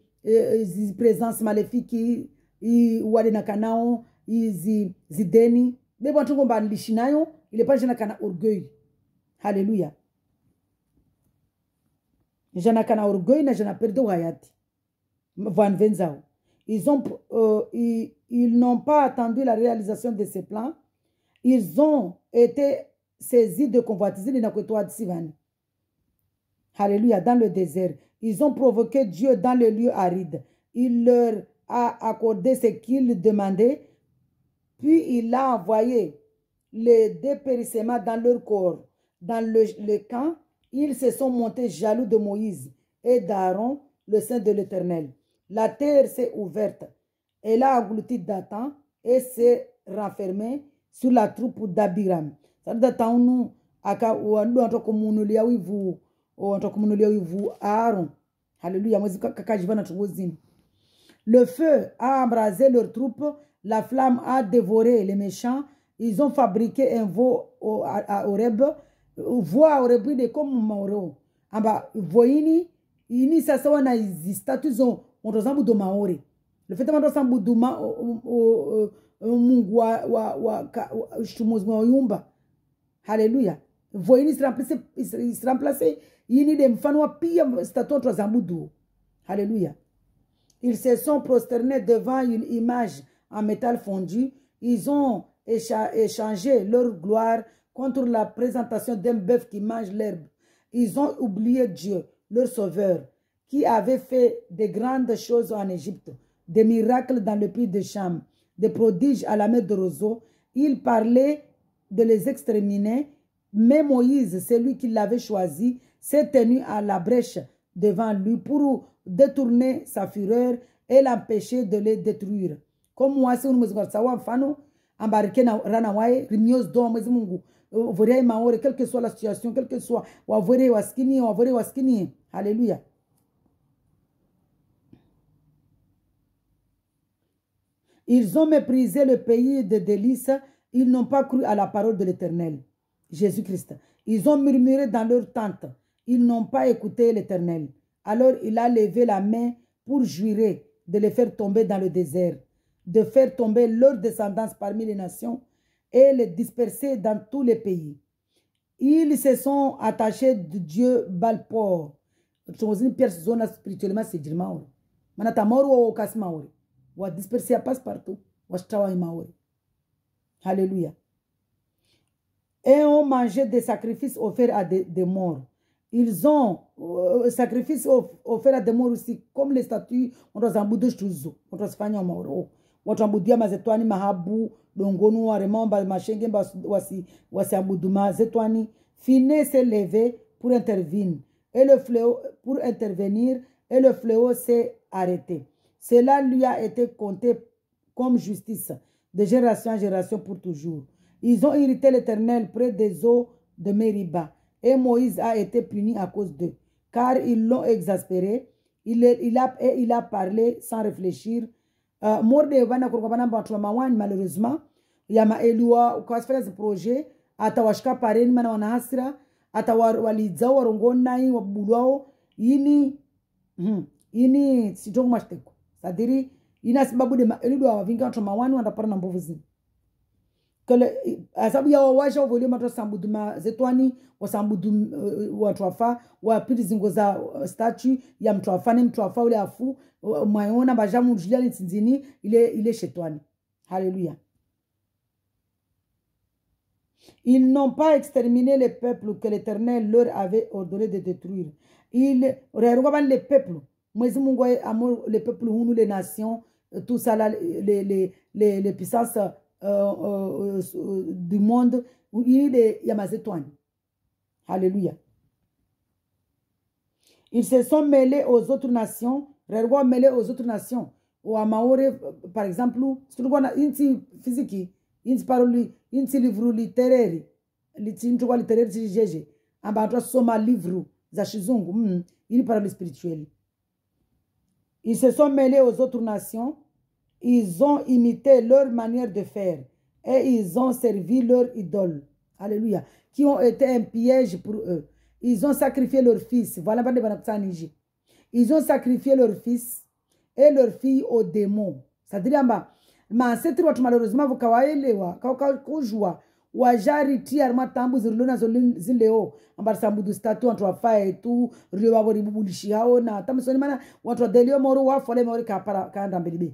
zi zi presence malefiki i wale na kanao izi zideni bebo atongo mba nilishi nayo Il n'est pas Janakana orgueil. Alléluia. Janakana orgueil na jana Van Venzao. Euh, ils n'ont pas attendu la réalisation de ces plans. Ils ont été saisis de convoitiser les Nakotoa de Alléluia, dans le désert. Ils ont provoqué Dieu dans le lieu aride. Il leur a accordé ce qu'il demandait. Puis il a envoyé les dépérissements dans leur corps. Dans le, camp, ils se sont montés jaloux de Moïse et d'Aaron, le saint de l'Éternel. La terre s'est ouverte. Elle a englouti Datan et s'est renfermée sur la troupe d'Abiram. Le feu a embrasé leur troupe, la flamme a dévoré les méchants, ils ont fabriqué un veau au, à, à Oreb, veau à de comme Maoro. Amba voini ini sasa wana status on on zambu de maore. Le fait de zambu un ma o mungu wa wa wa Alléluia. yumba. Hallelujah. Voini se Il se remplace, ini de mfano wa pia status on zambu Ils se sont prosternés devant une image en métal fondu. Ils ont échangé leur gloire contre la présentation d'un bœuf qui mange l'herbe. Ils ont oublié Dieu, leur sauveur, qui avait fait de grandes choses en Égypte, des miracles dans le pays de Cham, des prodiges à la mer de Roseau. Ils parlaient de les exterminer, mais Moïse, celui qui l'avait choisi, s'est tenu à la brèche devant lui pour détourner sa fureur et l'empêcher de les détruire. Comme moi, embarqué na rana rimios do mwezi mungu vorei maore quelle que soit la situation quelle que soit Waskini, waskinie wavorei waskinie Alléluia. Ils ont méprisé le pays de délices. Ils n'ont pas cru à la parole de l'Éternel, Jésus-Christ. Ils ont murmuré dans leur tente. Ils n'ont pas écouté l'Éternel. Alors il a levé la main pour jurer de les faire tomber dans le désert de faire tomber leur descendance parmi les nations et les disperser dans tous les pays. Ils se sont attachés de Dieu Balpor. sont pierre zone spirituellement c'est dire maori. Manata maori ou okasi maori. dispersé disperser passe partout. Wa stawa maori. Alléluia. Et ont mangé des sacrifices offerts à des, morts. Ils ont euh, sacrifices offerts à des morts aussi, comme les statues, on doit s'embouder toujours. On doit se faire en Finet mazetwani mahabu wasi, s'est levé pour intervenir et le fléau pour intervenir et le fléau s'est arrêté cela lui a été compté comme justice de génération en génération pour toujours ils ont irrité l'éternel près des eaux de Meriba et Moïse a été puni à cause d'eux car ils l'ont exaspéré il, il, a, et il a parlé sans réfléchir Uh, morde vana kuri kwavana vantu vamawani malheureusement yamaeliwa zi proje ata washika pareni mana wanahasira ata walidzawo warongonai wabubulwawo ini hmm, ini sitongo mwashiteko sadiri ina sibabude maelidu awavinga wanda para na mbovu zini asabu yao waja uvolima twasambuduma zetwani wasambudum uh, watu afa wapiti zingo za uh, statue ya mtu afa ni mtu ule afu uh, mwaona baja munjulia litsinzini ile ile shetwani haleluya Ils n'ont pas exterminé les peuples que l'Éternel leur avait ordonné de détruire. Ils regardent les peuples. Les peuples, les nations, euh, tout ça, les, les, les, les puissances euh euh, euh, euh, du monde où il y a Mazétoine. Alléluia. Ils se sont mêlés aux autres nations. Rerwa mêlés aux autres nations. Ou à maori par exemple, une physique, une parole, une livre littéraire, littéraire littéraire c'est GG. Ambato soma livre za shizungu, mm, une parole spirituelle. Ils se sont mêlés aux autres nations. Ils ont imité leur manière de faire et ils ont servi leur idole. Alléluia. Qui ont été un piège pour eux. Ils ont sacrifié leur fils. Voilà, ils ont sacrifié leur fils et leur fille aux démons. C'est-à-dire, mancetri watu malorozima vukawaelewa kaukakuzhwa wazhariti ari zileo ambar sambu du statu wantu wafae tu rio vavo ribubulishi hao na tamusoni mana wantu wadhelio moro wafole maori kaandambelibe ka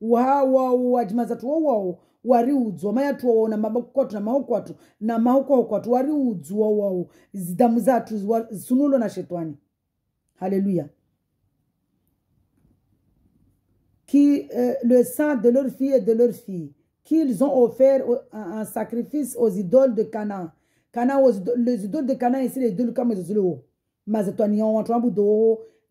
wa watimazati wawawu wariudzwa wa wa namaboko kwatu namaoko kwatu tu kwatu wariudzwa wawawu zidamu zatu zisunulo na shetwani haleluya qui eh, le sang de leur fille et de leur filles qu'ils ont offert un sacrifice aux idoles de Canaan Cana les idoles de Canaan ici les idoles kama zozile wo mazetwani watu wabu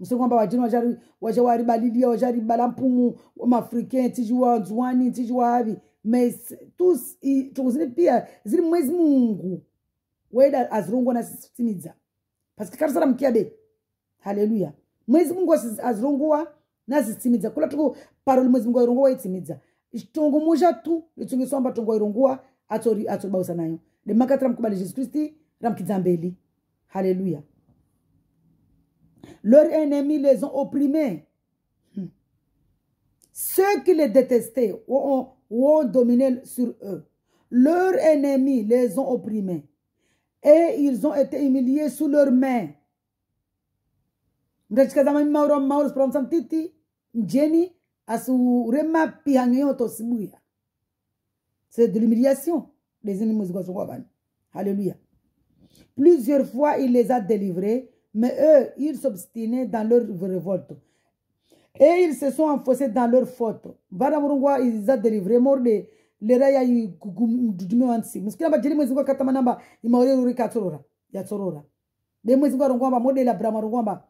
msemu kwamba wajeni wachari wachawaribalilia wacharibala mpumu mafricain tichiwa nzwani tichiwa havi mas tus tongo zine pia zili mwezi mungu weda azirongwa nasisimidza paski karisara mkiabe haleluya mwezi mungu azirongowa nazisimidza kula tiko paroli mwezi mungu airongowa itimiza chitongo moja tu litsongeswamba tongo airongowa atsori atsori bausa nayo demakati ramkubali jesu kristi ramkidza mbeli haleluya Leurs ennemis les ont opprimés. Hmm. Ceux qui les détestaient ont, ont dominé sur eux. Leurs ennemis les ont opprimés. Et ils ont été humiliés sous leurs mains. C'est de l'humiliation ennemis. Alléluia. Plusieurs fois, il les a délivrés mais eux, ils s'obstinaient dans leur révolte. Et ils se sont enfoncés dans leur faute. Baramurungwa, ils les a délivrés. Morde, les raya yi gumiwansi. Muskina ba jeli mwezi katamanamba, imaore ruri katsorora. Ya torora. De mwezi ngwa rungwamba, morde la bramarungwamba.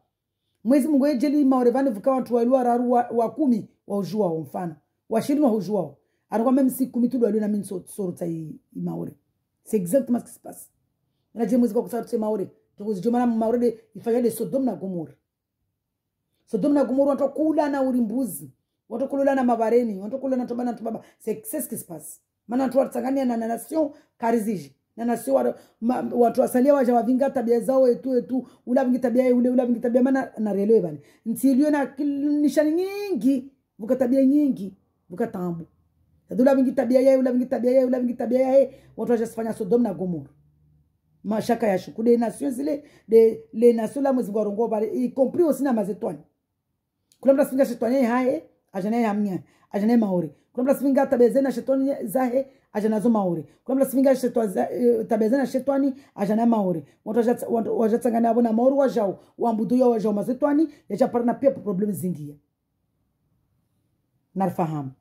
Mwezi mungu jeli imaore vane vuka wantu wailuwa raru wakumi wa ujua wa mfano. Washirini wa ujua wa. Arungwa même si kumi tudu aluna min sorota imaore. C'est exactement ce qui se passe. Na jeli mwezi kwa kusaratu ndokuzichomana mumaurede ifanya de sodhomu nagomora sodhomu nagomora wantokulana uri mbuzi watokulolana mavareni watokulolana tobana tobaba seskis maana watu watsangania na nasio kariziji na watu wasalia waja wavinga tabia zao etu etu ula vingi tabia ule ula vingi tabia maana narelewe bani nsilio na nishani nyingi vuka tabia nyingi vuka tambu ula vingi tabia yae ula vingi tabia yae ula vingi tabia yae watu wajasifanya sodomu na gomora mashaka ya shuku les nations zile les nations la muzingo rongo bale y compris aussi na mazetwani kuna mtu asinga shetwani haye ajana ya mnya ajana maori kuna mtu asinga tabezena shetwani zahe ajana zo maori kuna mtu asinga shetwani eh, tabezena shetwani ajana maori watu wajatsangana abo na maori wajao wambudu yao wajao mazetwani yacha parana pia problem zingia narfahamu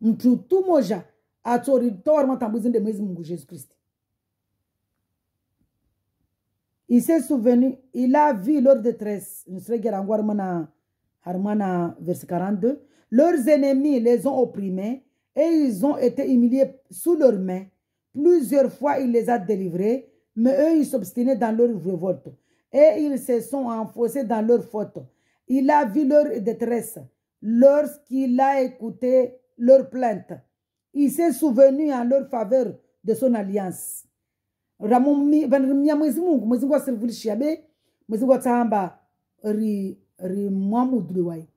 mtu tu moja atori tawar matambuzi nde mwezi Mungu Yesu Kristo Il s'est souvenu, il a vu leur détresse. Verset 42. Leurs ennemis les ont opprimés et ils ont été humiliés sous leurs mains. Plusieurs fois, il les a délivrés, mais eux, ils s'obstinaient dans leur révolte et ils se sont enfoncés dans leur faute. Il a vu leur détresse lorsqu'il a écouté leur plainte. »« Il s'est souvenu en leur faveur de son alliance. vanhurume ya mwezi mungu mwezi ngu waselvulishiabe mwezi ngu watahamba ri ri mwamudu dewai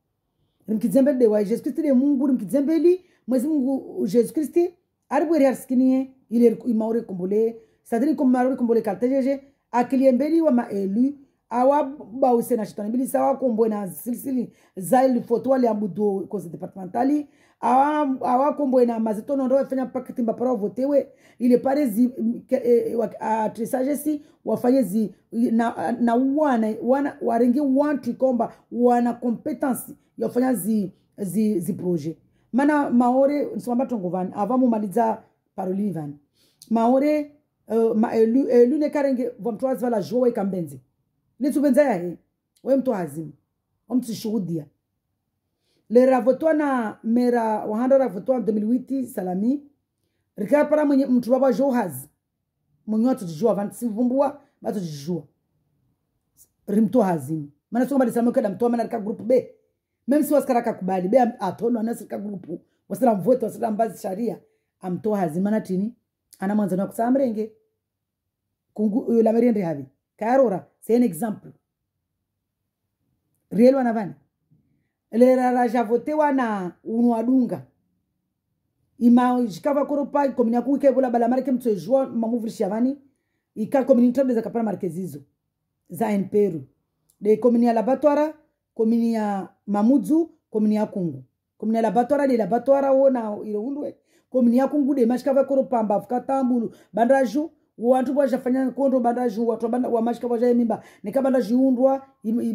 rimkidzembeli dewai jesu kristu remungu rimkidzembeli mwezi mungu jesu kristi ari bweri arisikiniye ile imauri ikombole sadiri komauri kombole kaltejeje akiliembeli wa maelu awabause na shitani bilisa wakombwe na silisili za ilifotoa liambudu kozi departementali awakomboena mazitono ndo wafanya mpaka timba parao votewe ile pale zi e, e, tresagesi wafanye zi na, na wana, wana warenge wantu kwamba wana kompetansi ya kufanya zi, zi, zi proje mana maore nisomamba tongo vani avamumaliza paroli vani maore uh, ma, elu, elu nekarenge vamtwazi vala zhuwa ikambenze ya yahe we mtu hazima shuhudia le na mera wahanda 2008 salami rikhala para mwenye mtu wava johazi mwenye watu jijua vantu vumbua batu jijua rimto hazini mana sio mbali salami kada mtoa maana rika group B meme si waskara kakubali be atono anasi rika group wasala mvoto wasala mbazi sharia amtoa hazini mana tini ana mwanzano kusaa mrenge kungu la merende havi kayarora c'est un exemple real wanavani lera rajavotewa na unoadunga ima jikava koropa komini yaku ikevula bala marke mtsoejua mamuvulisha vani ika komini ntrande zakapana marike zizo za nperu de komini ya labatoire komini ya mamudzu komini ya kungu komini ya labatoire de labatoire wona ile undwe komini ya kungu de mashikava koropa mbavu katambulu bandraju wantu bwajafanya kondo bandraju watu wa mashikava jaemimba nikabanda jiundwa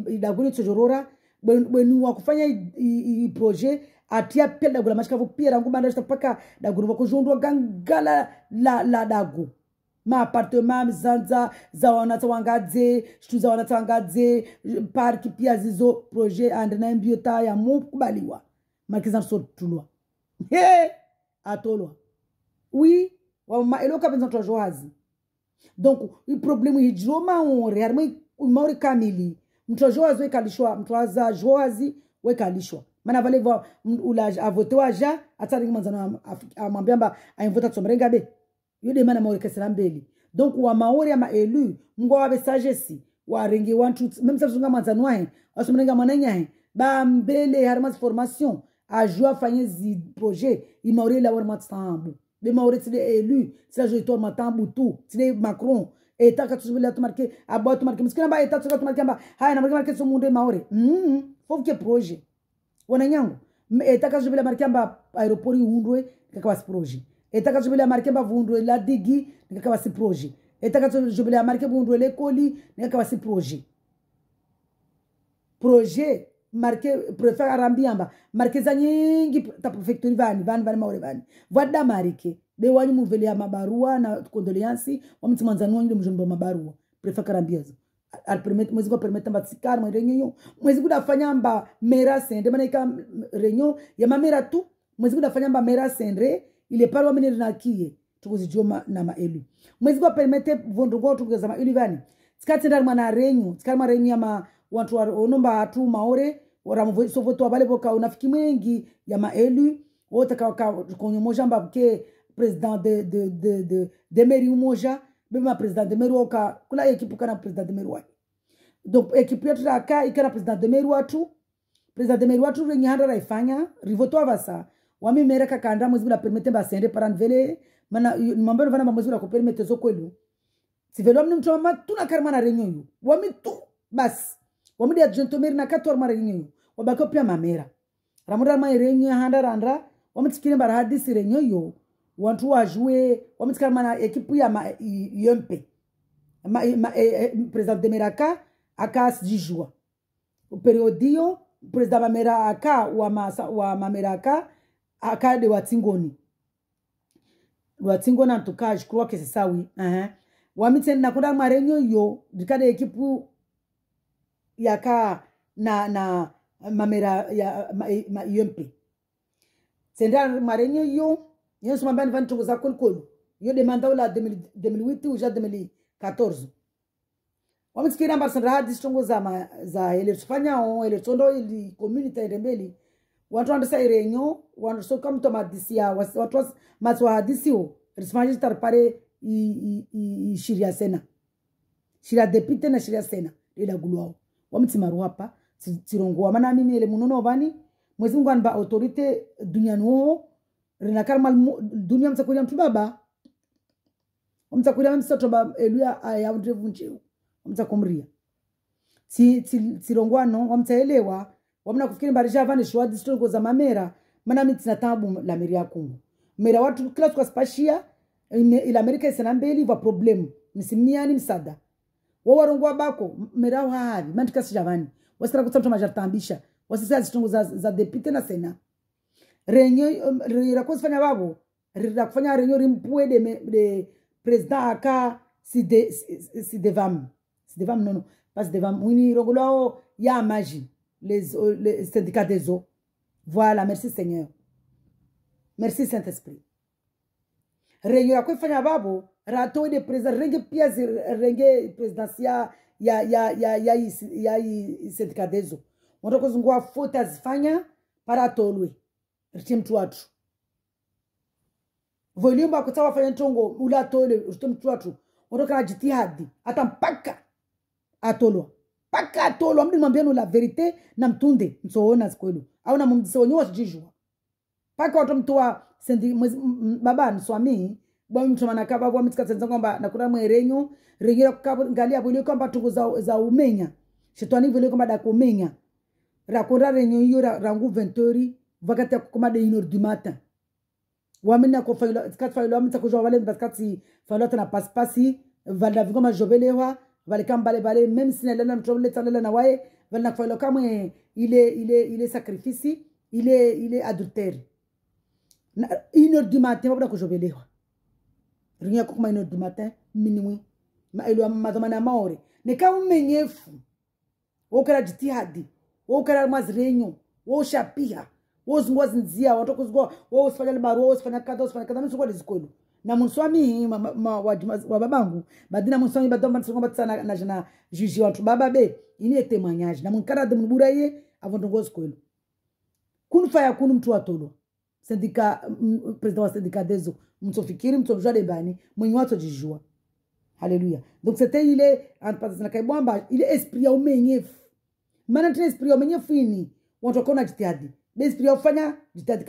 idaguli tsojorora bwenu wakufanya iyi projet atia pia dagu la mashikavu pia rangu manda bandashita paka dagu nuwa rivakozhondwa gangala la, la dagu ma apartema mizanza za wanata wangadze za wanata wangadze parki pia zizo projet andina ya yamu kubaliwa makiza tulua he atolwa wi johazi zvohazi donc problemu hijiro maori harimo maori kamili mtojwazi wekalishwa mtwaza jwazi wekalishwa mana valeva ula avotewa ja atsarigi manzano amwambiamba ainvota tsomerenga be yode mana maorekesera mbeli donc wa maori ama elu mngwa wave sagesi warenge wantu memsavsunga manzano wahe wasomerenga mwananyahe bambele harimazi formation ajua fanye zi projet imaori ela warimatsambu bemaori tsile elu tsila joitor matambu tu tsile macron etakatsubila tumarke aba tumarke msikina ba etatsoka tumarke amba haya na marke somunde maore mm mm-hmm. fofke proje wananyangu etakatsubila marke amba aeropori undwe kakawasi proje etakatsubila marke amba vundwe la digi nikakawasi proje etakatsubila marke vundwe lekoli nikakawasi proje proje marke prefet arambiamba marke za nyingi ta prefecture vani vani vani maore vani vada marike be walimuvelea mabarua na condoleance wamtimanzani wanyule mjomba wa mabarua prefa karambiazo mwezi kwa mba tsikar mwe renyo mwezi fanya mba mera sendre manaika renyo ya mamera tu mwezi fanya mba mera sendre ile parwa menere na tukuzijoma na maelu mwezi kwa permete vondongo tukuzama maelu vani tikatendari mwana renyo tikari mwa renyo ya ma wantu onomba hatu maore sovoto wabale voka unafiki mwengi ya maelu wote kwa kw president de, de, de, de, de meri umoja bema president de meri wauka kula ekipu kana president de meri wake donc ekipu yetu raka ikana president de meri watu president de meri watu renye handa raifanya rivoto avasa wamimera kakanda mwezi bila permete basende paranvele mana mambo nofana mamwezi bila kupermete zokwelu sivelo amni mtu mama tuna karma na renyoyu wamitu basi wamudi adjunto meri na katu arma renyoyu wabakio pia mamera ramura rama renyoyu handa randra wamitsikire mbara hadisi renyoyu want to ajouer wamitsikana mana ekipu ya ma yempe ma, ma, eh, e, president de meraka akasijijwa periodio president mamera aka wa, ma, wa mamera aka akade watsingoni lwatsingoni antukajikuruwa kese sawi uh -huh. wamitseni nakuda mwarenyo yo ndikade ekipu yaka na na mamera ya ma, e, ma, yempe tsendira mwarenyo yo Yesu ambaye alivanitukuza kweli kweli. Yo demanda ula 2008 uja 2014. Wamsikira amba sandra hadi stongo za ma, za ele tufanya on ele tondo ili community irembeli. Watu andisa irenyo, watu soka mtu madisi ya watu maswa hadisi ho. Rismaji tarpare i i i, shiria sena. Shiria depite na shiria sena ila gulwao. Wamtimaru hapa tirongo mana mimi ele munono bani. Mwezi Mungu anba autorite duniani huo rina karma dunia mtsakuria mtu baba omtsakuria msatoba eluya eh, ayaundrevu ah, ncheu omtsakumria tsirongwano wamtsaelewa wamna kufikiri mbarisha avane shuwadhi sitongo za mamera mana mitsina tabu la meri yakumu mera watu kila spashia ila amerika isana mbeli va problemu msimiani msada wawarongwa bako mera wa wahavi mandikasijavani wasira kutsa mtoma jartambisha wasisa zitongo za, za depite na sena renye Réunion, babo de, president si de si, si non, syndicats des eaux voilà merci Seigneur merci Saint Esprit Réunion, rato de president renge Piazi renge Presidentia, ya ya ya ya ritemtu wathu volimba kutsawa fanya ntongo ula atole ritemtu wathu otokala jitihadi hata mpaka atolwa mpaka atolwa mdi nimwambianu la verite na mtunde msoona zikwelu au na mumdise wenyewe wasijijua mpaka watu mtuwa sendi baba nswamii bwami mtumanaka babo amitsikatsenza kwamba nakuna mwerenyu ringira kukangalia bwili kwamba tungu za, za umenya shetwani vile kwamba dakumenya rakunda renyu hiyo rangu ventori wakati 1h du matin wamina ko failo skat failo wamita ko jawale parce que si failo tana passe pas si valda ma vigoma jobelewa valikam bale bale même si nalala mtrobele tanala na waye valna failo kama il est il est il est sacrifice il est il est adultère 1h du matin wabda ko jobelewa ringa ko kuma 1h du matin minimum ma ilo madamana maore ne kama menyefu okara jitihadi okara mazrenyo wo shapia wewe usingozinzia watoka usingo wewe usifanya barua usifanya kadha usifanya kadha msukwa dizikwenu na munswami wa babangu badi na munswami badomba nsongo batsana na na jana juji wantu baba be ini ete manyaji na munkara de munbura ye avondongozi kwenu kunu faya kunu mtu atolo sindika president wa sindika dezo fikiri mtsofikiri mtsojwa debani mwenye watu jijua haleluya donc c'était ile antpatazana kaibwamba ile esprit ya umenyefu maana tena esprit au menyef ini watu wantokona jitihadi basi tuliyofanya jitadi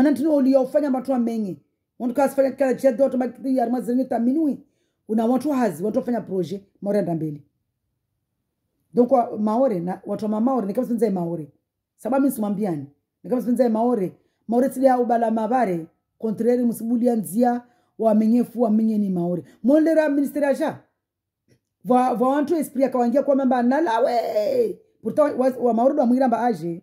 hivyo uli tuna matuwa mengi. Wantu watu kasifanya kala chedo automatically ya mazi nyo taminui una watu hazi watu wafanya proje maore andambeli. Donko donc maore na watu wa maore ni kama sinzai maore sababu misu mambiani, ni kama sinzai maore maore sile ya ubala mabare kontrere musibuli ya nzia wa wa wamenye ni maore mondera ministeri asha. va va wantu esprit akawangia kwa mamba nalawe pourtant wa maore wa mwira mba aje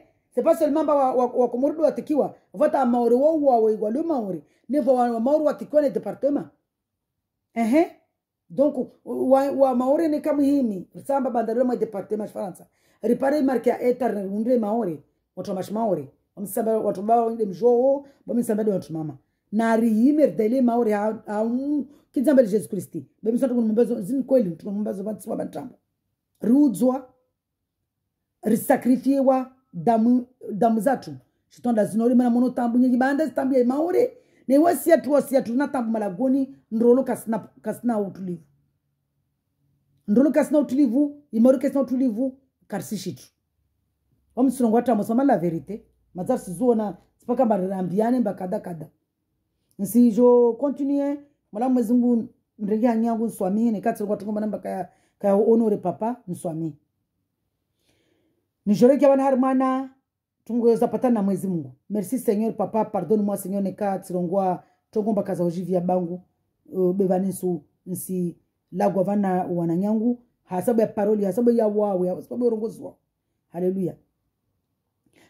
c'est pas seulement ba wakomori wa, wa watikiwa vata amaori wou wawaigwalu maori nivo wamaori ni departement ehe donc wa, wa maori ni kama himi samba bandarilo mwa departement faransa ripare marke ya etar unde maori watu mash maori wamsamba watu bao ile mjoo bamisamba de watu mama na riimer dele maori ha, ha um, mm, kidzamba Jesu Kristi bamisamba tukumumbazo zini kweli tukumumbazo bantu bantu rudzwa risakrifiewa damu damu zathu xitonda zino limana muno tambu nye cibanda zitambu ya maure neiwe siyathu wasiyathu malagoni nrolo kasina, kasina utulivu nrolo kasina utulivu imauri kasina utulivu karisi xitu wamusilongo atamo la verite madzari sizuona sipaka mbarirambiyane mbakada kada nsijo continue mula mwezi ngu ndiriki hanyangu nswamie nikatsilokwatongomana mbakaya honore papa nswamie ni joro ry'abana harimana tungweza patana mwezi mungu merci seigneur papa pardonne moi seigneur neka tsilongwa tongomba kaza hojivi ya bangu uh, nsi lagwa vana wananyangu hasabu ya paroli hasabu ya wawe hasabu ya urongozi wao alléluia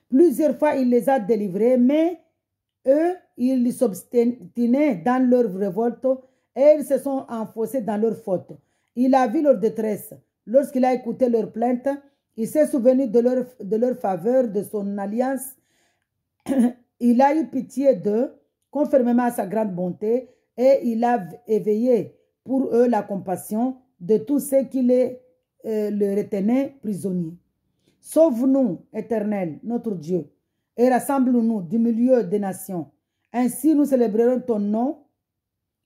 plusieurs fois il les a délivrés mais eux ils s'obstinaient dans leur révolte et ils se sont enfoncés dans leur faute il a vu leur détresse lorsqu'il a écouté leurs plaintes il s'est souvenu de leur, de leur faveur, de son alliance. il a eu pitié d'eux, conformément à sa grande bonté, et il a éveillé pour eux la compassion de tous ceux qui les, euh, le retenaient prisonniers. Sauve-nous, Éternel, notre Dieu, et rassemble-nous du milieu des nations. Ainsi nous célébrerons ton nom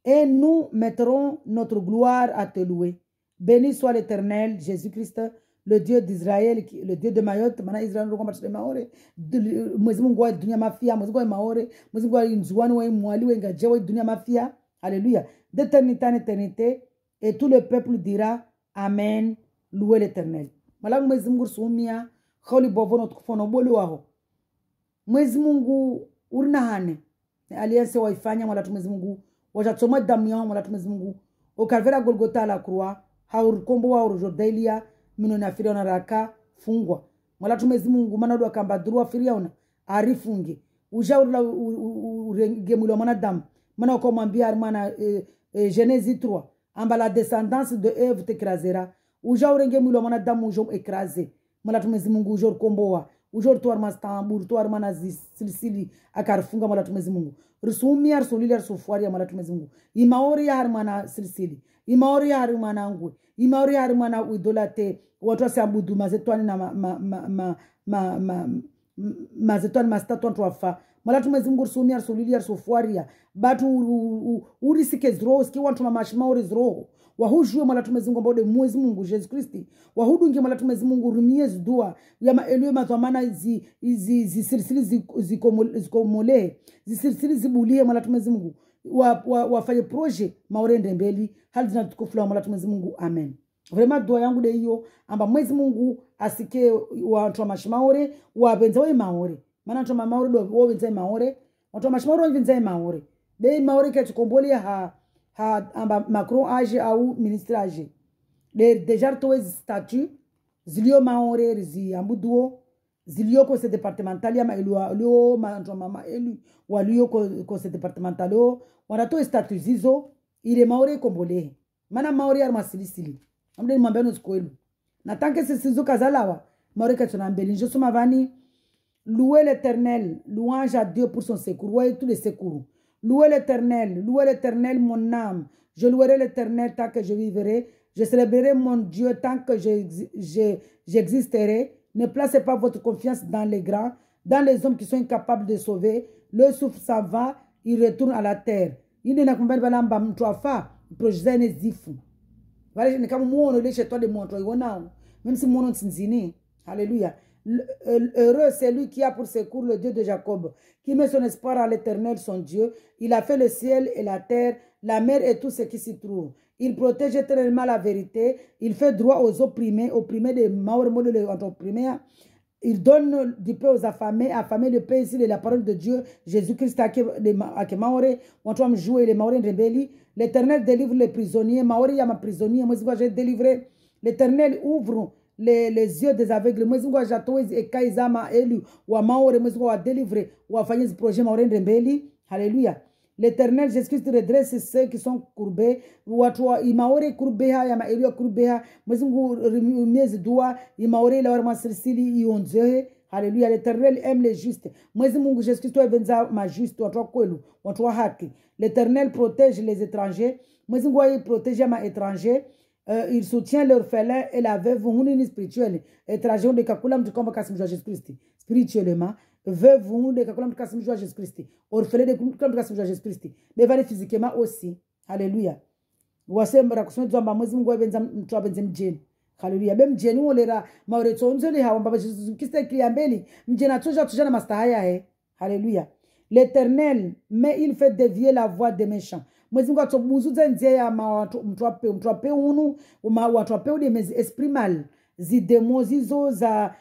et nous mettrons notre gloire à te louer. Béni soit l'Éternel, Jésus-Christ, le Dieu d'Israel, le Dieu de Mayotte, maana Israel ndio kwamba tunaemaore. Mwezi Mungu wa dunia mafia, mwezi Mungu wa maore, mwezi Mungu wa nzuani mwali wenga je wa dunia mafia. Alléluia. D'éternité en éternité et tout le peuple dira Amen. Louez l'Éternel. Malangu mwezi Mungu sumia, kholi bovo no tukufu no boli waho. Mwezi Mungu urina hane. Alianse waifanya mwala mwezi Mungu. Wachachoma damu yao mwala mwezi Mungu. Ukalvera Golgotha la croix, haurukombo wa urujodailia mino na ona raka fungwa mwala tumezi mungu mana dwa kamba dhurua firi yaona arifunge ujaurila urenge mwili wa mwanadamu mana ukomwambia ari mwana e, e, genesi 3 amba la descendance de eve tekrazera uja urenge mwilo mwana damu ujo ekraze mwala tumezi mungu ujo rikomboa ujo stambu mastambur rituari mana zisilisili akarifunga mwala tumezi mungu rusumi risuumia risulili ya mwala tumezi mungu imaori yahari mwana silisili imaori yahari mwana angwe imauri ari mwana uidolate watu asiambudu mazetwani na mazetwani mastatwa ntu afa malatu mwezi mungu risumia risulili risufuaria batu urisike zroho siki wantu uri zroho wahujue malatu mwezi mbode mwezi mungu jesu kristi wahudunge malatu mwezi mungu rumie zidua maelue mazwamana zisirisiri zikomolee zisirisiri zibulie malatu mwezi mungu wafanye wa, wa proje maurende mbeli hali zina tukufu la mwala mwezi mungu amen vrema dua yangu de hiyo amba mwezi mungu asike wantu wa mashimaore wavenza we maore maana antu mamaore do wovenza maore wa mashimaore wovenza maore be maore ke tukombole ha ha amba makro aje au ministre aje de deja towezi statut zilio maore rizi ambuduo Zilio kose departementali ama ilu lio manzwa mama elu walio kose departementali o wanatoa zizo il ile maore ikombolee mana maore ya ma amdeni mambeno sikwelu na tanke Sizo kazalawa maore je Je ma vani Louez l'éternel, louange à Dieu pour son secours. ouais tous les secours. Louez l'éternel, louez l'éternel mon âme. Je louerai l'éternel tant que je vivrai. Je célébrerai mon Dieu tant que j'existerai. Ne placez pas votre confiance dans les grands, dans les hommes qui sont incapables de sauver. Le souffle s'en va, il retourne à la terre. Il pas on chez toi de Même si Alléluia. Euh, heureux c'est lui qui a pour secours le Dieu de Jacob, qui met son espoir à l'Éternel, son Dieu. Il a fait le ciel et la terre, la mer et tout ce qui s'y trouve. Il protège éternellement la vérité. Il fait droit aux opprimés, opprimés des Maori, Il donne du pain aux affamés, affamés le pain ici de la parole de Dieu. Jésus-Christ a que Maori, on me jouer les Maori rébelli. L'éternel délivre les prisonniers. Maori, ma prisonnier, moi, j'ai délivré. L'éternel ouvre les, les yeux des aveugles. Mwezi et jatoezi élu. elu wa maore je suis délivré wa fanyizi projet maore rebelles. Alléluia. L'éternel Jésus-Christ redresse ceux qui sont courbés. Watu imaore kurbeha ya maelio kurbeha. Mwezingu miezi dua imaore la warma sirisili ionzehe. Alléluia, l'Éternel aime les justes. Mwezi Mungu Jésus Christ, evenza majuste watu wa kwelu, watu haki. L'Éternel protège les étrangers. Mwezi Mungu il protège ma étrangers. Euh, il soutient l'orphelin et la veuve, une spirituelle. Étrangers on de kakula mtu kama kasi Jésus Christ. Spirituellement, veuve ou de quand tu as à Jésus-Christ, orphelin de quand tu as à Jésus-Christ, physiquement aussi. Haleluya. Wasembra kusomedzo amba mwezi Mungu abenza mtu abenze mjeni. Haleluya. Bem mjeni olera maureto nzeli hawa baba Jésus Christ qui ambeli mjeni atoja toja na mastahaya he. Eh. Haleluya. L'Éternel mais il fait dévier la voie des méchants. Mwezi Mungu atobuzudza nzia ya mtu ape mtu ape unu watu ape ule esprit mal. zidemo zizo za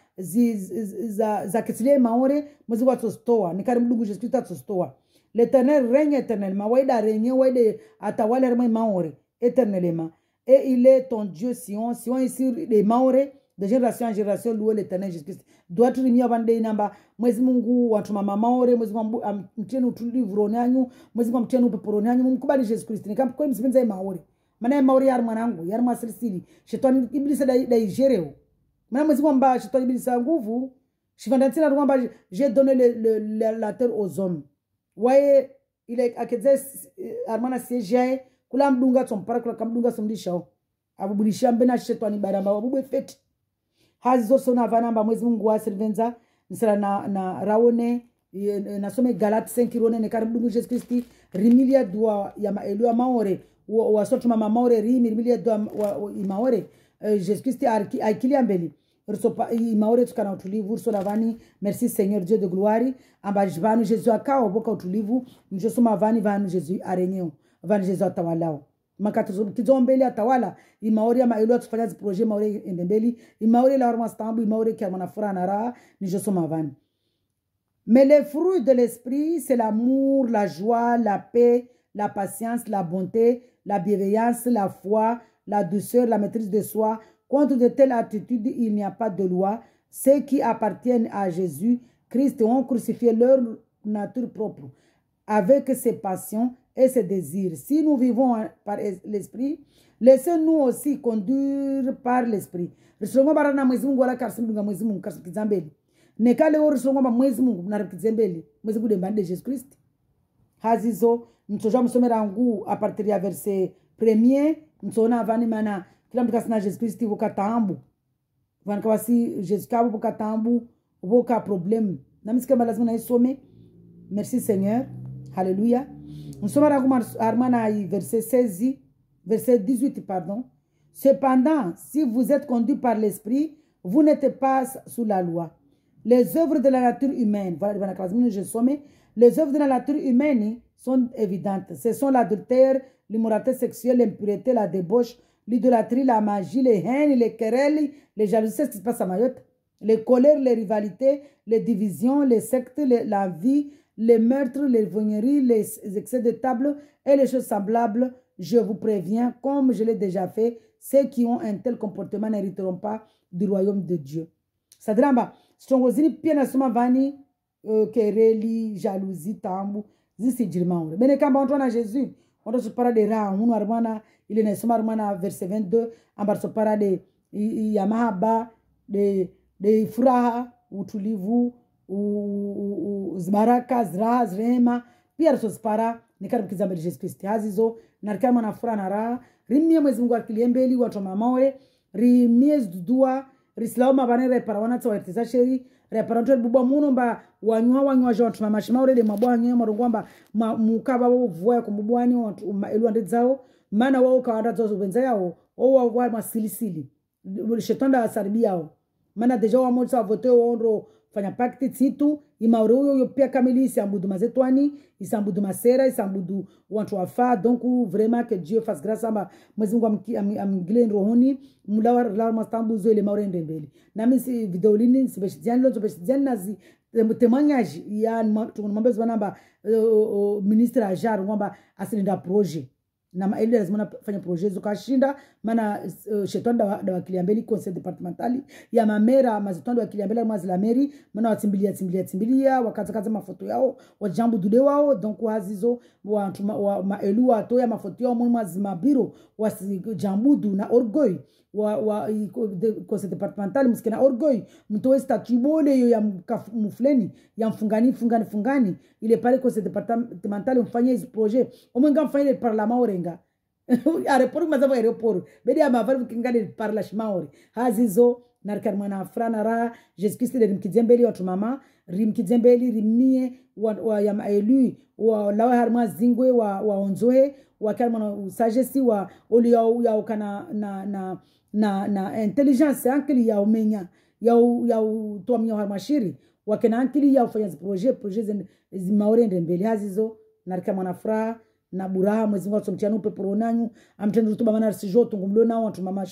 zakhetsileyo maore muzi kwatsozitowa nikhari mudungu jesu kristu atsozitowa letanel reng eternel ma waida renge waide atawale rimwe maore eternel ma e ile ton dieu sion sion isi de maore de generation en generation luwe letanel jesu kristu dua tirimiwa vanidei namba mwezi mungu watumama maore mwezi mtieni utulivuroni anyu mwezi mwamtieni upeporoni anyu mumkubali jesu kristu nikamkweli msipinzai maore um, maana mauri yar mwanangu yar masirisiri shetani ibilisi daijereo maana mwezi kwamba shetani ibilisi ya nguvu shivandatina tu kwamba je donne le, le, la, la terre aux hommes waye ile akedze armana siejae kula mdunga tsompara kula kamdunga somdishao avubudishia mbena shetani baramba wabubwe feti hazi zose unavanamba mwezi mungu wasilvenza nsira na, na raone nasome galati 5 irone nekari mdungu jesu kristi rimilia dua ya maelio ya maore wasotuma mamaore ri mirimilie dwa imaore eh, jésus christ aikilia mbeli risopa imaore tukana utulivu riso lavani merci seigneur dieu de gloire ambari vanhu jesu akawo voka utulivu ma vani tawala jesu arenyeo Van jesu atawalao makatizo mbele atawala imaori ama ilo atufanya projet maore ende mbeli imaori la warma stambu imaori kia mwana furaha na raha ma vani Mais les fruits de l'esprit, c'est l'amour, la joie, la paix, la patience, la bonté, la bienveillance, la foi, la douceur, la maîtrise de soi. Contre de telles attitudes, il n'y a pas de loi. Ceux qui appartiennent à Jésus, Christ, ont crucifié leur nature propre avec ses passions et ses désirs. Si nous vivons par l'esprit, laissez-nous aussi conduire par l'esprit mtsoja musomera angu a partir ya verse premier mtsoona vani mana kila nous kasina jesu Christ Nous vanhu kavasi jesu Nous vokatambu voka problemu Nous sikamba lazima naisome merci seigneur Alléluia. Nous sommes ari mana verset verse 16 verset 18 pardon cependant si vous êtes conduit par l'esprit vous n'êtes pas sous la loi les œuvres de la nature humaine voilà les œuvres de la nature humaine sont évidentes. Ce sont l'adultère, l'immoralité sexuelle, l'impureté, la débauche, l'idolâtrie, la magie, les haines, les querelles, les jalousies, ce qui se passe à Mayotte, les colères, les rivalités, les divisions, les sectes, la vie, les meurtres, les vigneries, les excès de table et les choses semblables. Je vous préviens, comme je l'ai déjà fait, ceux qui ont un tel comportement n'hériteront pas du royaume de Dieu. Sadraba, Strongozini, Pianasuma Vani, Kereli, euh, Jalousie, Tambou, zinsigiri mauri beneka amba ontoona jésus ondotopara de ra munu ari ile naisoma ari verse 22 amba topara de ya mahaba de, de furaha utulivu zbaraka ziraha zirehema pia ritozipara nikaribukiza mbele jesu kristi hazizo narikari mwana furaha na raha rimie mwezi mungu akilie mbeli watoma rimie zdudua risilaoma vanere para wanatsa waritesa sheri reparantori bubwa muno mba wanywa wanywa jonthu na machi maulere mwabwanyeyo marungwamba mukapa wovuwaya kumbubwani wanthu maelu andidzawo mana wawo kawandadzo zupendza yawo owa wa mwasilisili shetanda asaribiyawo mana deja wamotsa wavotewo ondro fanya pakti tsitu imauro uyoyo pia kamili isambudu mazetwani isambudu masera isambudu wantu wafa donc vraiment que dieu fasse grâce amba mwezi mungu amgilenrohoni mlalamastambuzo ile maure ende mbele nami si video lini sibeshidiani lonzo beshidiani nazi temoignage ya tuonomambezi vanamba eh, oh, oh, ministre ajar ngwamba asilinda projet na maelda lazima nafanya proje hizo shinda maana uh, shetani dawakiliambeli da conseil departemental ya mamera mazetwani wakiliambela mwazi la meri maana watimbilia timbilia timbilia wakazakaza mafoto yao wajambu dude wao donc wazizo wantu wa, maelu watoya mafoto yao mwa mwazi mabiro wasijambudu na orgoy wa, wa kose departemental musikina orgoy mtu we statu bole yo ya mufuleni ya mfungani fungani fungani ile pale kose departemental mfanye hizi proje omwenga mfanye ile parlama orenga areport mazavo aeroport bedi ya mavari mkingani parlashima shimaori hazizo narikari mwana afra nara jesu kristu le rimkidze mbeli watu mama rimkidze mbeli rimie wa, wa ya maelu wa lawa harimwa zingwe wa, wa onzoe wakari mwana usajesi wa oli yaukana na, na, na na na intelligence ankili ya umenya ya u, ya utomia halmashiri wakena ankili ya ufanya proje proje zen mbele hazizo narika mwanafuraha na buraha mwezi mwatu mtiana upe poronanyu amtendo rutuba mana sijo tungu mlio nao watu mama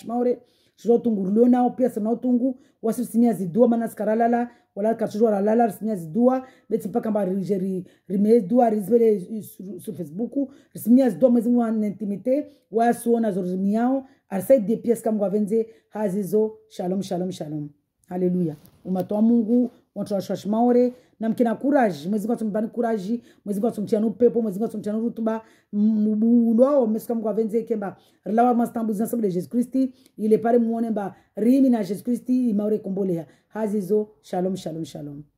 sijo tungu mlio nao pia sana tungu wasi simia zidua mana skaralala wala kachuru ralala simia zidua beti mpaka mba rijeri rime dua su, su, su Facebook simia zidua mwezi mwa intimite wasuona zori yao alisaidie pia sikamgwa venze hazizo shalom shalom shalom haleluya umatoa mungu wantuashwashi maore namkina kuraji mwezi ngu atumpani kuraji mwezi ngu atumtianu pepo mwezi ngu atumtianu rutuba mbuulwao mmesikamgu avenze kemba rilawa masitambuzi nasabule jesu kristi ile pare muone mba rimi na jesu kristi imaure komboleha hazizo shalom shalom shalom